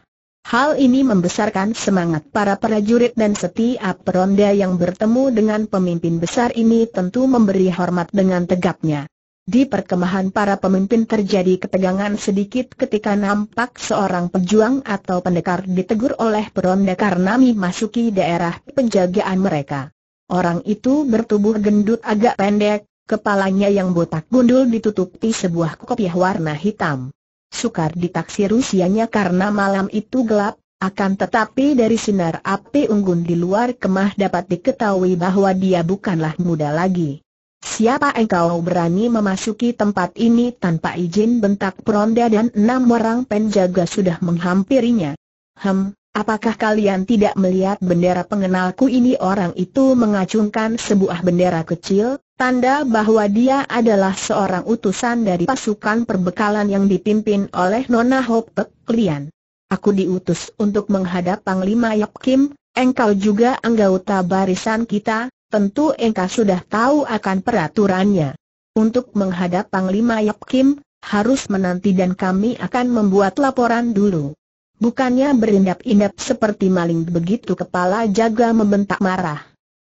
Speaker 1: Hal ini membesarkan semangat para prajurit dan setiap peronda yang bertemu dengan pemimpin besar ini tentu memberi hormat dengan tegapnya. Di perkemahan para pemimpin terjadi ketegangan sedikit ketika nampak seorang pejuang atau pendekar ditegur oleh peronda karena memasuki daerah penjagaan mereka. Orang itu bertubuh gendut agak pendek, kepalanya yang botak gundul ditutupi sebuah kopiah warna hitam. Sukar ditaksir usianya karena malam itu gelap, akan tetapi dari sinar api unggun di luar kemah dapat diketahui bahwa dia bukanlah muda lagi. Siapa engkau berani memasuki tempat ini tanpa izin bentak peronda dan enam orang penjaga sudah menghampirinya. Hem, apakah kalian tidak melihat bendera pengenalku ini orang itu mengacungkan sebuah bendera kecil, Tanda bahwa dia adalah seorang utusan dari pasukan perbekalan yang dipimpin oleh Nona Hopek Lian. Aku diutus untuk menghadap Panglima Yap Kim, engkau juga anggota barisan kita, tentu engkau sudah tahu akan peraturannya. Untuk menghadap Panglima Yap Kim, harus menanti dan kami akan membuat laporan dulu. Bukannya berindap-indap seperti maling begitu kepala jaga membentak marah.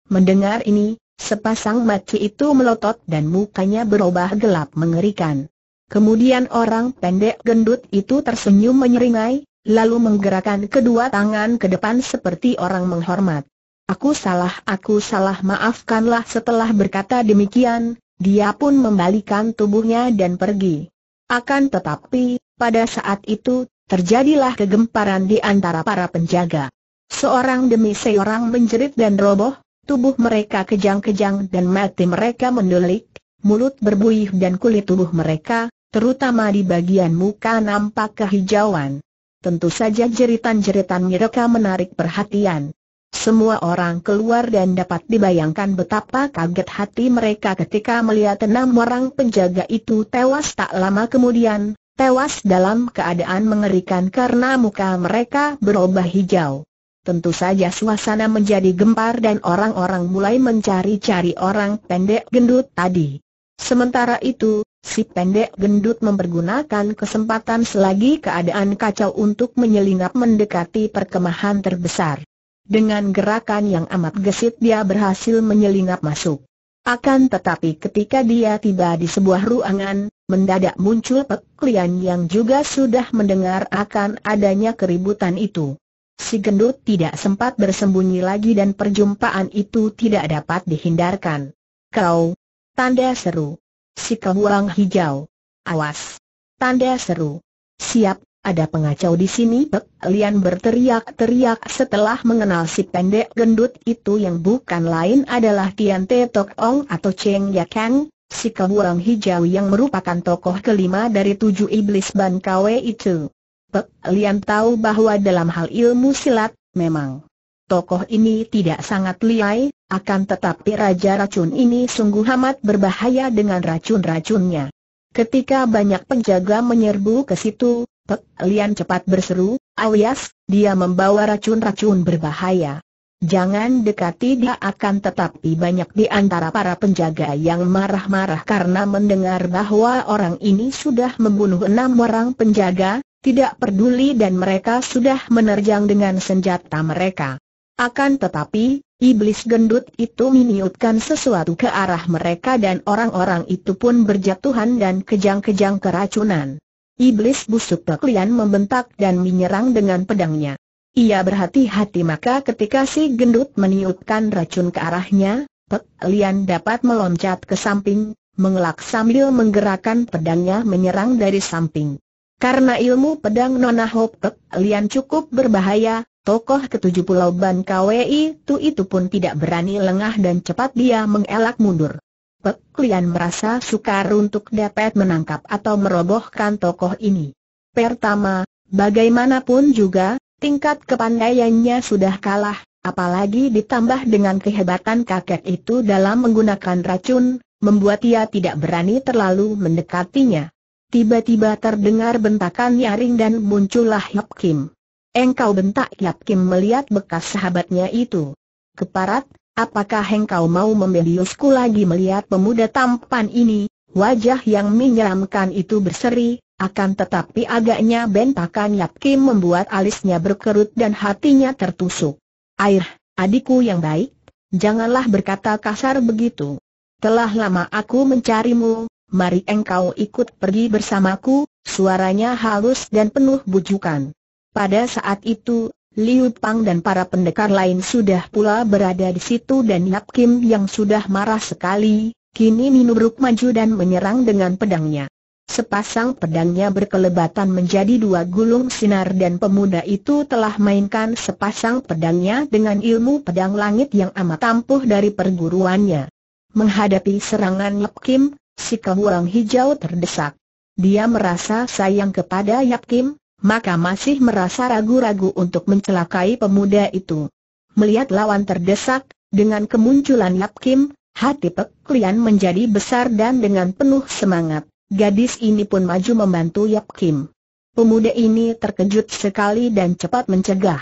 Speaker 1: Mendengar ini, Sepasang mati itu melotot dan mukanya berubah gelap mengerikan. Kemudian orang pendek gendut itu tersenyum menyeringai, lalu menggerakkan kedua tangan ke depan seperti orang menghormat. Aku salah, aku salah, maafkanlah setelah berkata demikian, dia pun membalikan tubuhnya dan pergi. Akan tetapi, pada saat itu, terjadilah kegemparan di antara para penjaga. Seorang demi seorang menjerit dan roboh, Tubuh mereka kejang-kejang dan mati mereka mendelik, mulut berbuih dan kulit tubuh mereka, terutama di bagian muka nampak kehijauan. Tentu saja jeritan-jeritan mereka menarik perhatian. Semua orang keluar dan dapat dibayangkan betapa kaget hati mereka ketika melihat enam orang penjaga itu tewas tak lama kemudian, tewas dalam keadaan mengerikan karena muka mereka berubah hijau. Tentu saja suasana menjadi gempar dan orang-orang mulai mencari-cari orang pendek gendut tadi. Sementara itu, si pendek gendut mempergunakan kesempatan selagi keadaan kacau untuk menyelinap mendekati perkemahan terbesar. Dengan gerakan yang amat gesit dia berhasil menyelinap masuk. Akan tetapi ketika dia tiba di sebuah ruangan, mendadak muncul peklian yang juga sudah mendengar akan adanya keributan itu. Si gendut tidak sempat bersembunyi lagi dan perjumpaan itu tidak dapat dihindarkan. Kau! Tanda seru. Si kehuang hijau. Awas! Tanda seru. Siap, ada pengacau di sini Pek Lian berteriak-teriak setelah mengenal si pendek gendut itu yang bukan lain adalah Tian Te Tok Ong atau Cheng ya Kang. si kehuang hijau yang merupakan tokoh kelima dari tujuh iblis Ban Kwe itu. Pek Lian tahu bahwa dalam hal ilmu silat, memang tokoh ini tidak sangat liai, akan tetapi Raja Racun ini sungguh amat berbahaya dengan racun-racunnya. Ketika banyak penjaga menyerbu ke situ, Pek Lian cepat berseru, alias, dia membawa racun-racun berbahaya. Jangan dekati dia akan tetapi banyak di antara para penjaga yang marah-marah karena mendengar bahwa orang ini sudah membunuh enam orang penjaga, tidak peduli dan mereka sudah menerjang dengan senjata mereka. Akan tetapi, iblis gendut itu meniupkan sesuatu ke arah mereka dan orang-orang itu pun berjatuhan dan kejang-kejang keracunan. Iblis busuk teklian membentak dan menyerang dengan pedangnya. Ia berhati-hati maka ketika si gendut meniupkan racun ke arahnya, Pek Lian dapat meloncat ke samping, mengelak sambil menggerakkan pedangnya menyerang dari samping. Karena ilmu pedang Nona Hop Pek Lian cukup berbahaya, tokoh ketujuh pulau Ban KWI itu itu pun tidak berani lengah dan cepat dia mengelak mundur. Pek Lian merasa sukar untuk dapat menangkap atau merobohkan tokoh ini. Pertama, bagaimanapun juga, Tingkat kepandaiannya sudah kalah, apalagi ditambah dengan kehebatan kakek itu dalam menggunakan racun, membuat ia tidak berani terlalu mendekatinya. Tiba-tiba terdengar bentakan nyaring dan muncullah Yap Kim. Engkau bentak Yap Kim melihat bekas sahabatnya itu. Keparat, apakah engkau mau membeliusku lagi melihat pemuda tampan ini? Wajah yang menyeramkan itu berseri, akan tetapi agaknya bentakan Yap Kim membuat alisnya berkerut dan hatinya tertusuk. Air, adikku yang baik, janganlah berkata kasar begitu. Telah lama aku mencarimu, mari engkau ikut pergi bersamaku, suaranya halus dan penuh bujukan. Pada saat itu, Liu Pang dan para pendekar lain sudah pula berada di situ dan Yap Kim yang sudah marah sekali, kini minubruk maju dan menyerang dengan pedangnya. Sepasang pedangnya berkelebatan menjadi dua gulung sinar dan pemuda itu telah mainkan sepasang pedangnya dengan ilmu pedang langit yang amat ampuh dari perguruannya. Menghadapi serangan Yap Kim, si kehuang hijau terdesak. Dia merasa sayang kepada Yap Kim, maka masih merasa ragu-ragu untuk mencelakai pemuda itu. Melihat lawan terdesak, dengan kemunculan Yap Kim, hati Pek Lian menjadi besar dan dengan penuh semangat. Gadis ini pun maju membantu Yap Kim. Pemuda ini terkejut sekali dan cepat mencegah.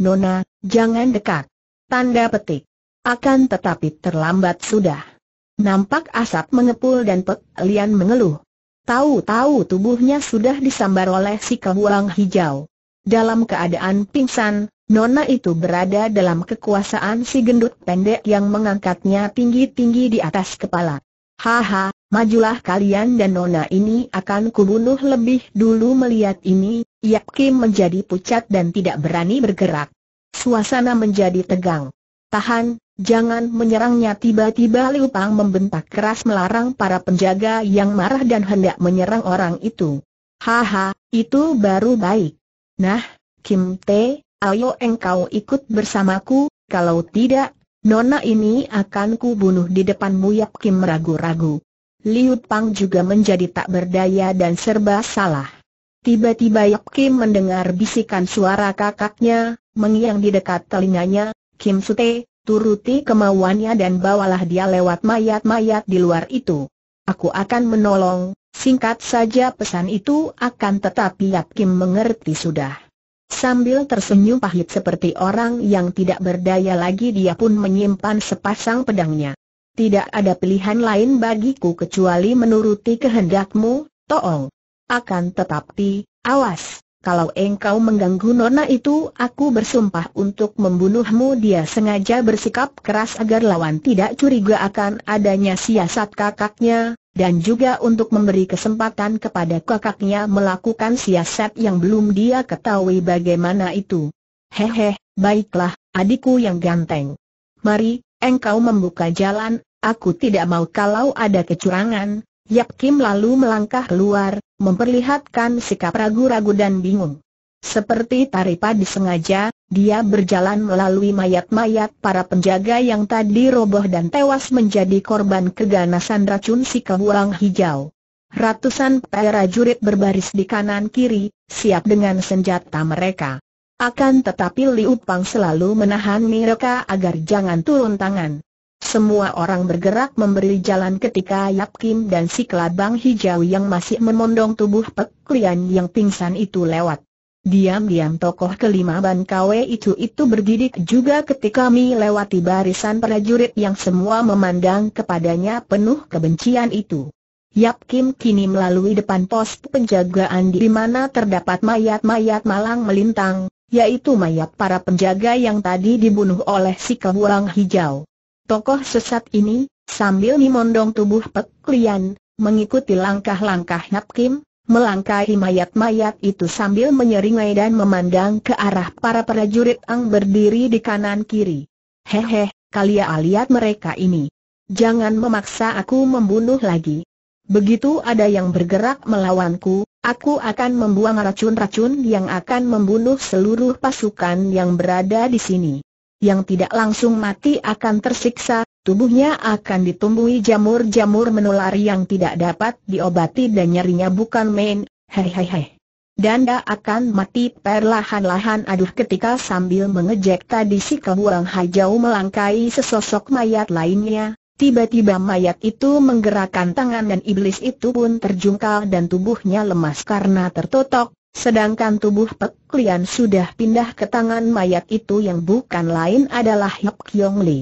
Speaker 1: Nona, jangan dekat. Tanda petik. Akan tetapi terlambat sudah. Nampak asap mengepul dan Pek Lian mengeluh. Tahu-tahu tubuhnya sudah disambar oleh si kebuang hijau. Dalam keadaan pingsan, Nona itu berada dalam kekuasaan si gendut pendek yang mengangkatnya tinggi-tinggi di atas kepala. Haha, Majulah kalian dan nona ini akan kubunuh lebih dulu melihat ini, Yap Kim menjadi pucat dan tidak berani bergerak. Suasana menjadi tegang. Tahan, jangan menyerangnya tiba-tiba Liu Pang membentak keras melarang para penjaga yang marah dan hendak menyerang orang itu. Haha, itu baru baik. Nah, Kim Te, ayo engkau ikut bersamaku, kalau tidak, nona ini akan kubunuh di depanmu Yap Kim ragu-ragu. Liu Pang juga menjadi tak berdaya dan serba salah. Tiba-tiba Yap Kim mendengar bisikan suara kakaknya, mengiang di dekat telinganya, Kim Sute, turuti kemauannya dan bawalah dia lewat mayat-mayat di luar itu. Aku akan menolong, singkat saja pesan itu akan tetapi Yap Kim mengerti sudah. Sambil tersenyum pahit seperti orang yang tidak berdaya lagi dia pun menyimpan sepasang pedangnya. Tidak ada pilihan lain bagiku kecuali menuruti kehendakmu, Toong. Akan tetapi, awas, kalau engkau mengganggu nona itu aku bersumpah untuk membunuhmu dia sengaja bersikap keras agar lawan tidak curiga akan adanya siasat kakaknya, dan juga untuk memberi kesempatan kepada kakaknya melakukan siasat yang belum dia ketahui bagaimana itu. Hehe, baiklah, adikku yang ganteng. Mari, engkau membuka jalan, aku tidak mau kalau ada kecurangan. Yap Kim lalu melangkah keluar, memperlihatkan sikap ragu-ragu dan bingung. Seperti taripa disengaja, dia berjalan melalui mayat-mayat para penjaga yang tadi roboh dan tewas menjadi korban keganasan racun si kehuang hijau. Ratusan jurit berbaris di kanan kiri, siap dengan senjata mereka. Akan tetapi Liu Pang selalu menahan mereka agar jangan turun tangan. Semua orang bergerak memberi jalan ketika Yap Kim dan si kelabang hijau yang masih memondong tubuh Pek Lian yang pingsan itu lewat. Diam-diam tokoh kelima Ban Kwe itu itu berdidik juga ketika Mi lewati barisan prajurit yang semua memandang kepadanya penuh kebencian itu. Yap Kim kini melalui depan pos penjagaan di mana terdapat mayat-mayat malang melintang, yaitu mayat para penjaga yang tadi dibunuh oleh si kehurang hijau. Tokoh sesat ini, sambil memondong tubuh Pek Lian, mengikuti langkah-langkah Nap Kim, melangkahi mayat-mayat itu sambil menyeringai dan memandang ke arah para prajurit yang berdiri di kanan-kiri. Hehe, kalian lihat mereka ini. Jangan memaksa aku membunuh lagi. Begitu ada yang bergerak melawanku, Aku akan membuang racun-racun yang akan membunuh seluruh pasukan yang berada di sini. Yang tidak langsung mati akan tersiksa, tubuhnya akan ditumbuhi jamur-jamur menular yang tidak dapat diobati dan nyerinya bukan main, Hei hei hehehe. Danda akan mati perlahan-lahan aduh ketika sambil mengejek tadi si kebuang hajau melangkai sesosok mayat lainnya, Tiba-tiba mayat itu menggerakkan tangan dan iblis itu pun terjungkal dan tubuhnya lemas karena tertotok, sedangkan tubuh peklian sudah pindah ke tangan mayat itu yang bukan lain adalah Hyok Yong Li.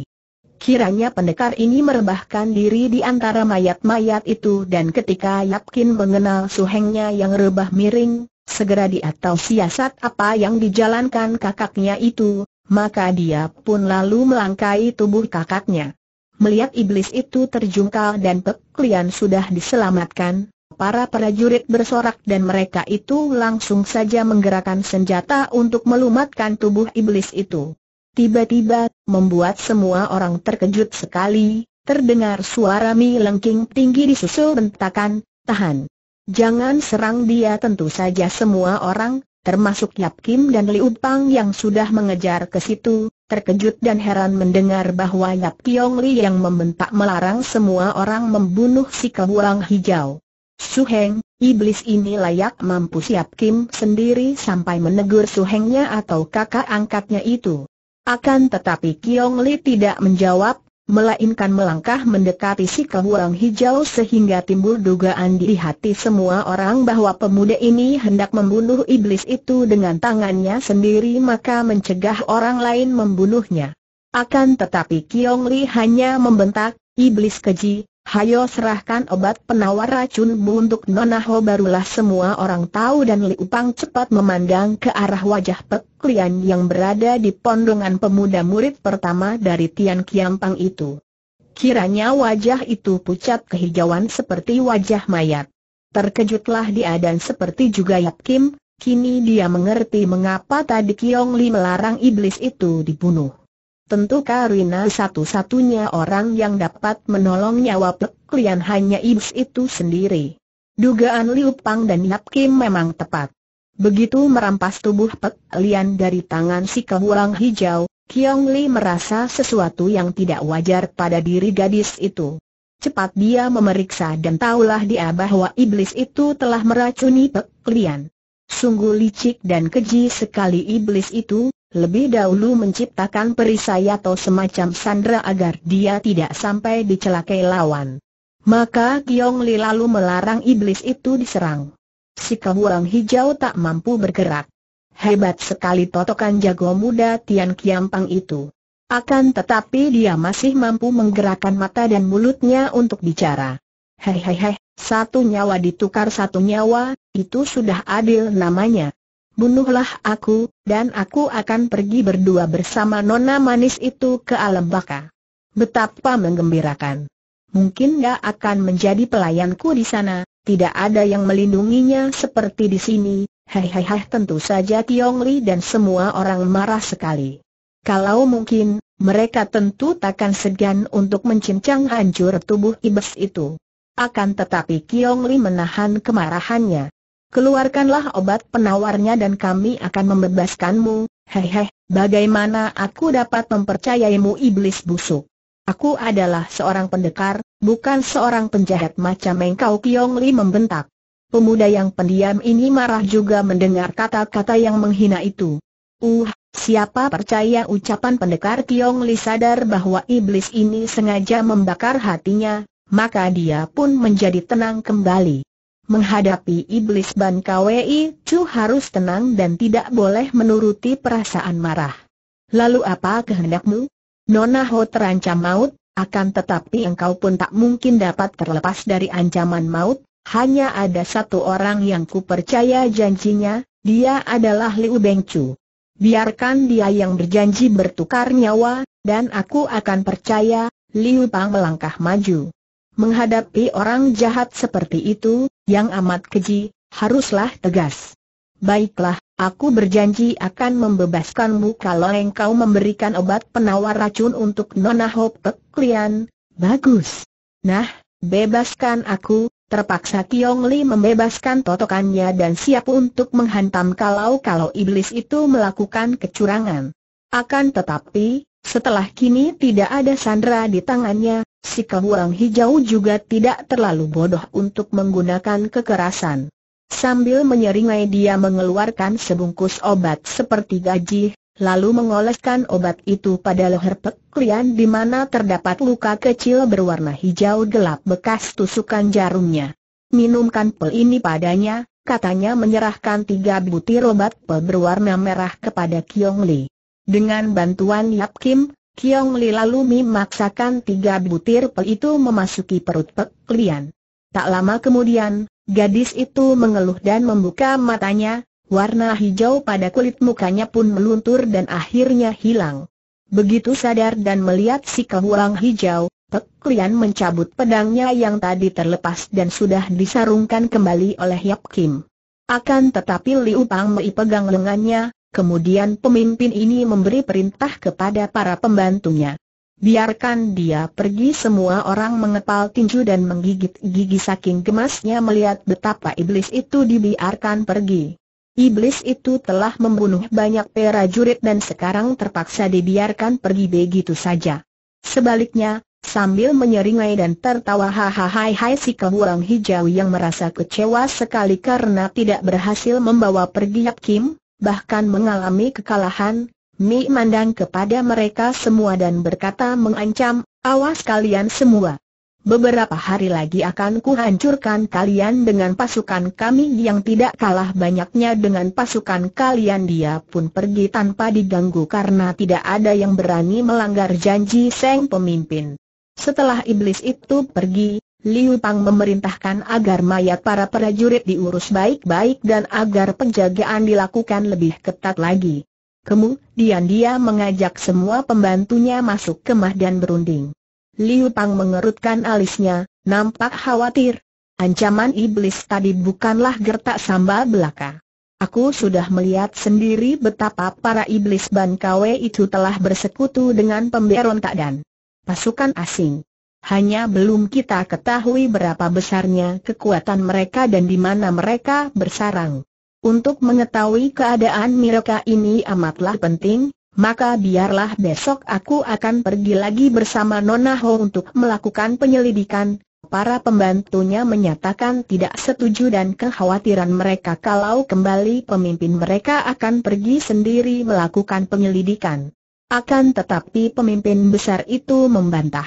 Speaker 1: Kiranya pendekar ini merebahkan diri di antara mayat-mayat itu dan ketika Yapkin mengenal suhengnya yang rebah miring, segera di atau siasat apa yang dijalankan kakaknya itu, maka dia pun lalu melangkai tubuh kakaknya melihat iblis itu terjungkal dan peklian sudah diselamatkan, para prajurit bersorak dan mereka itu langsung saja menggerakkan senjata untuk melumatkan tubuh iblis itu. Tiba-tiba, membuat semua orang terkejut sekali, terdengar suara mi lengking tinggi disusul bentakan, tahan. Jangan serang dia tentu saja semua orang, termasuk Yap Kim dan Liu Pang yang sudah mengejar ke situ, terkejut dan heran mendengar bahwa Yap Tiong Li yang membentak melarang semua orang membunuh si kebuang hijau. Suheng, iblis ini layak mampu siap Kim sendiri sampai menegur Suhengnya atau kakak angkatnya itu. Akan tetapi Kiong Li tidak menjawab, melainkan melangkah mendekati si kehuang hijau sehingga timbul dugaan di hati semua orang bahwa pemuda ini hendak membunuh iblis itu dengan tangannya sendiri maka mencegah orang lain membunuhnya. Akan tetapi Kiong Li hanya membentak, iblis keji, hayo serahkan obat penawar racunmu untuk Nona Ho barulah semua orang tahu dan Liu Pang cepat memandang ke arah wajah Pek Lian yang berada di pondongan pemuda murid pertama dari Tian Kiampang itu. Kiranya wajah itu pucat kehijauan seperti wajah mayat. Terkejutlah dia dan seperti juga Yap Kim, kini dia mengerti mengapa tadi Kiong Li melarang iblis itu dibunuh. Tentu Karina satu-satunya orang yang dapat menolong nyawa Peklian hanya iblis itu sendiri. Dugaan Liu Pang dan Yap Kim memang tepat. Begitu merampas tubuh Pek Lian dari tangan si kehulang hijau, Kiong Li merasa sesuatu yang tidak wajar pada diri gadis itu. Cepat dia memeriksa dan tahulah dia bahwa iblis itu telah meracuni Pek Lian. Sungguh licik dan keji sekali iblis itu, lebih dahulu menciptakan perisai atau semacam Sandra agar dia tidak sampai dicelakai lawan. Maka Kiong Li lalu melarang iblis itu diserang. Si kebuang hijau tak mampu bergerak. Hebat sekali totokan jago muda Tian Kiampang itu. Akan tetapi dia masih mampu menggerakkan mata dan mulutnya untuk bicara. Hei hei hei, satu nyawa ditukar satu nyawa, itu sudah adil namanya bunuhlah aku, dan aku akan pergi berdua bersama nona manis itu ke alam baka. Betapa menggembirakan. Mungkin dia akan menjadi pelayanku di sana, tidak ada yang melindunginya seperti di sini. Hei hei hei, tentu saja Tiong Li dan semua orang marah sekali. Kalau mungkin, mereka tentu takkan segan untuk mencincang hancur tubuh ibas itu. Akan tetapi Kiong Li menahan kemarahannya. Keluarkanlah obat penawarnya dan kami akan membebaskanmu, hehe, bagaimana aku dapat mempercayaimu iblis busuk? Aku adalah seorang pendekar, bukan seorang penjahat macam engkau Kiong Li membentak. Pemuda yang pendiam ini marah juga mendengar kata-kata yang menghina itu. Uh, siapa percaya ucapan pendekar Kiong Li sadar bahwa iblis ini sengaja membakar hatinya, maka dia pun menjadi tenang kembali. Menghadapi iblis Ban Kwei, Chu harus tenang dan tidak boleh menuruti perasaan marah. Lalu apa kehendakmu? Nona Ho terancam maut, akan tetapi engkau pun tak mungkin dapat terlepas dari ancaman maut, hanya ada satu orang yang kupercaya janjinya, dia adalah Liu Beng Chu. Biarkan dia yang berjanji bertukar nyawa, dan aku akan percaya, Liu Pang melangkah maju. Menghadapi orang jahat seperti itu, yang amat keji, haruslah tegas. Baiklah, aku berjanji akan membebaskanmu kalau engkau memberikan obat penawar racun untuk Nona Hope Klian. Bagus. Nah, bebaskan aku, terpaksa Tiong Li membebaskan totokannya dan siap untuk menghantam kalau-kalau iblis itu melakukan kecurangan. Akan tetapi, setelah kini tidak ada sandera di tangannya, Si kehuang hijau juga tidak terlalu bodoh untuk menggunakan kekerasan. Sambil menyeringai dia mengeluarkan sebungkus obat seperti gaji, lalu mengoleskan obat itu pada leher pekrian di mana terdapat luka kecil berwarna hijau gelap bekas tusukan jarumnya. Minumkan pel ini padanya, katanya menyerahkan tiga butir obat pel berwarna merah kepada Kiong Li. Dengan bantuan Yap Kim, Kiong Li lalu memaksakan tiga butir pel itu memasuki perut Pek Lian. Tak lama kemudian, gadis itu mengeluh dan membuka matanya, warna hijau pada kulit mukanya pun meluntur dan akhirnya hilang. Begitu sadar dan melihat si kehuang hijau, Pek Lian mencabut pedangnya yang tadi terlepas dan sudah disarungkan kembali oleh Yap Kim. Akan tetapi Liu Pang Mei pegang lengannya, Kemudian pemimpin ini memberi perintah kepada para pembantunya. Biarkan dia pergi semua orang mengepal tinju dan menggigit gigi saking gemasnya melihat betapa iblis itu dibiarkan pergi. Iblis itu telah membunuh banyak prajurit dan sekarang terpaksa dibiarkan pergi begitu saja. Sebaliknya, sambil menyeringai dan tertawa hahaha hai si kebuang hijau yang merasa kecewa sekali karena tidak berhasil membawa pergi Yap Kim, bahkan mengalami kekalahan, Mi mandang kepada mereka semua dan berkata mengancam, awas kalian semua. Beberapa hari lagi akan kuhancurkan kalian dengan pasukan kami yang tidak kalah banyaknya dengan pasukan kalian Dia pun pergi tanpa diganggu karena tidak ada yang berani melanggar janji Seng Pemimpin Setelah iblis itu pergi, Liu Pang memerintahkan agar mayat para prajurit diurus baik-baik dan agar penjagaan dilakukan lebih ketat lagi. Kemudian dia mengajak semua pembantunya masuk kemah dan berunding. Liu Pang mengerutkan alisnya, nampak khawatir. Ancaman iblis tadi bukanlah gertak samba belaka. Aku sudah melihat sendiri betapa para iblis Ban Kwe itu telah bersekutu dengan pemberontak dan pasukan asing. Hanya belum kita ketahui berapa besarnya kekuatan mereka dan di mana mereka bersarang. Untuk mengetahui keadaan mereka ini amatlah penting, maka biarlah besok aku akan pergi lagi bersama Nona Ho untuk melakukan penyelidikan. Para pembantunya menyatakan tidak setuju dan kekhawatiran mereka kalau kembali pemimpin mereka akan pergi sendiri melakukan penyelidikan. Akan tetapi pemimpin besar itu membantah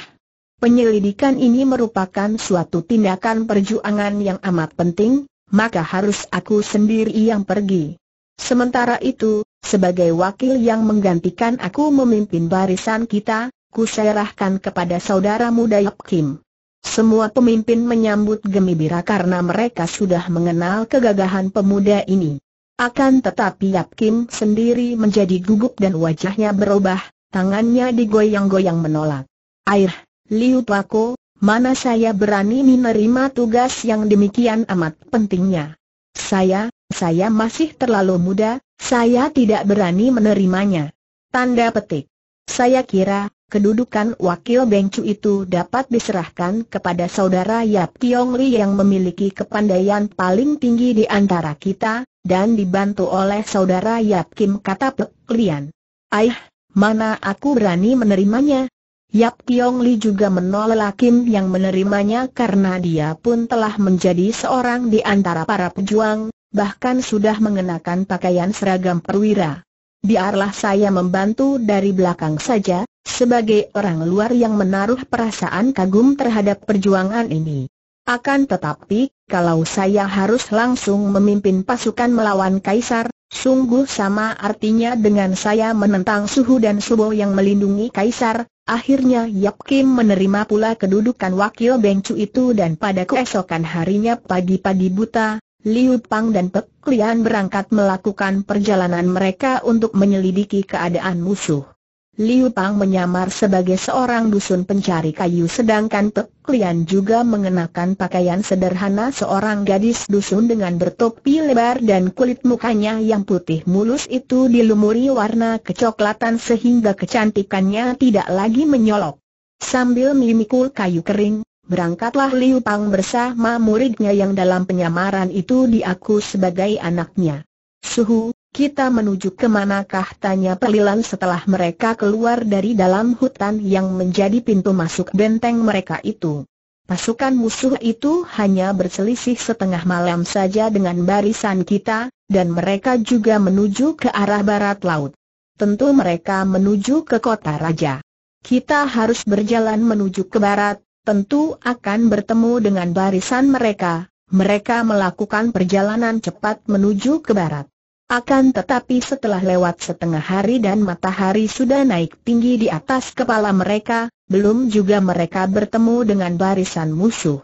Speaker 1: penyelidikan ini merupakan suatu tindakan perjuangan yang amat penting, maka harus aku sendiri yang pergi. Sementara itu, sebagai wakil yang menggantikan aku memimpin barisan kita, ku serahkan kepada saudara muda Yap Kim. Semua pemimpin menyambut gembira karena mereka sudah mengenal kegagahan pemuda ini. Akan tetapi Yap Kim sendiri menjadi gugup dan wajahnya berubah, tangannya digoyang-goyang menolak. Air, Liu Pako, mana saya berani menerima tugas yang demikian amat pentingnya. Saya, saya masih terlalu muda, saya tidak berani menerimanya. Tanda petik. Saya kira, kedudukan wakil Bengcu itu dapat diserahkan kepada saudara Yap Tiong Li yang memiliki kepandaian paling tinggi di antara kita, dan dibantu oleh saudara Yap Kim kata Pek Lian. Aih, mana aku berani menerimanya? Yap Tiong Li juga menolak Kim yang menerimanya karena dia pun telah menjadi seorang di antara para pejuang, bahkan sudah mengenakan pakaian seragam perwira. Biarlah saya membantu dari belakang saja, sebagai orang luar yang menaruh perasaan kagum terhadap perjuangan ini. Akan tetapi, kalau saya harus langsung memimpin pasukan melawan Kaisar, sungguh sama artinya dengan saya menentang suhu dan subuh yang melindungi Kaisar, Akhirnya Yap Kim menerima pula kedudukan wakil Beng Cu itu dan pada keesokan harinya pagi-pagi buta, Liu Pang dan Pek Lian berangkat melakukan perjalanan mereka untuk menyelidiki keadaan musuh. Liu Pang menyamar sebagai seorang dusun pencari kayu sedangkan Pek Lian juga mengenakan pakaian sederhana seorang gadis dusun dengan bertopi lebar dan kulit mukanya yang putih mulus itu dilumuri warna kecoklatan sehingga kecantikannya tidak lagi menyolok. Sambil memikul kayu kering, berangkatlah Liu Pang bersama muridnya yang dalam penyamaran itu diaku sebagai anaknya. Suhu, kita menuju ke manakah tanya Pelilan setelah mereka keluar dari dalam hutan yang menjadi pintu masuk benteng mereka itu. Pasukan musuh itu hanya berselisih setengah malam saja dengan barisan kita, dan mereka juga menuju ke arah barat laut. Tentu mereka menuju ke kota raja. Kita harus berjalan menuju ke barat, tentu akan bertemu dengan barisan mereka. Mereka melakukan perjalanan cepat menuju ke barat. Akan tetapi setelah lewat setengah hari dan matahari sudah naik tinggi di atas kepala mereka, belum juga mereka bertemu dengan barisan musuh.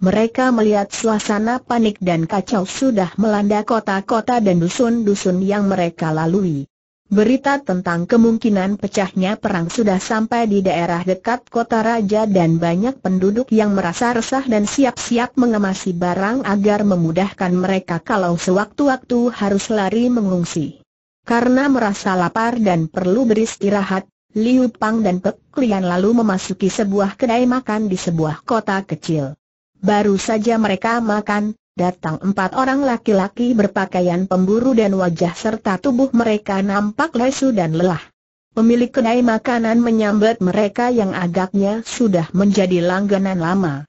Speaker 1: Mereka melihat suasana panik dan kacau sudah melanda kota-kota dan dusun-dusun yang mereka lalui. Berita tentang kemungkinan pecahnya perang sudah sampai di daerah dekat kota raja dan banyak penduduk yang merasa resah dan siap-siap mengemasi barang agar memudahkan mereka kalau sewaktu-waktu harus lari mengungsi. Karena merasa lapar dan perlu beristirahat, Liu Pang dan Pek Lian lalu memasuki sebuah kedai makan di sebuah kota kecil. Baru saja mereka makan, datang empat orang laki-laki berpakaian pemburu dan wajah serta tubuh mereka nampak lesu dan lelah. Pemilik kedai makanan menyambut mereka yang agaknya sudah menjadi langganan lama.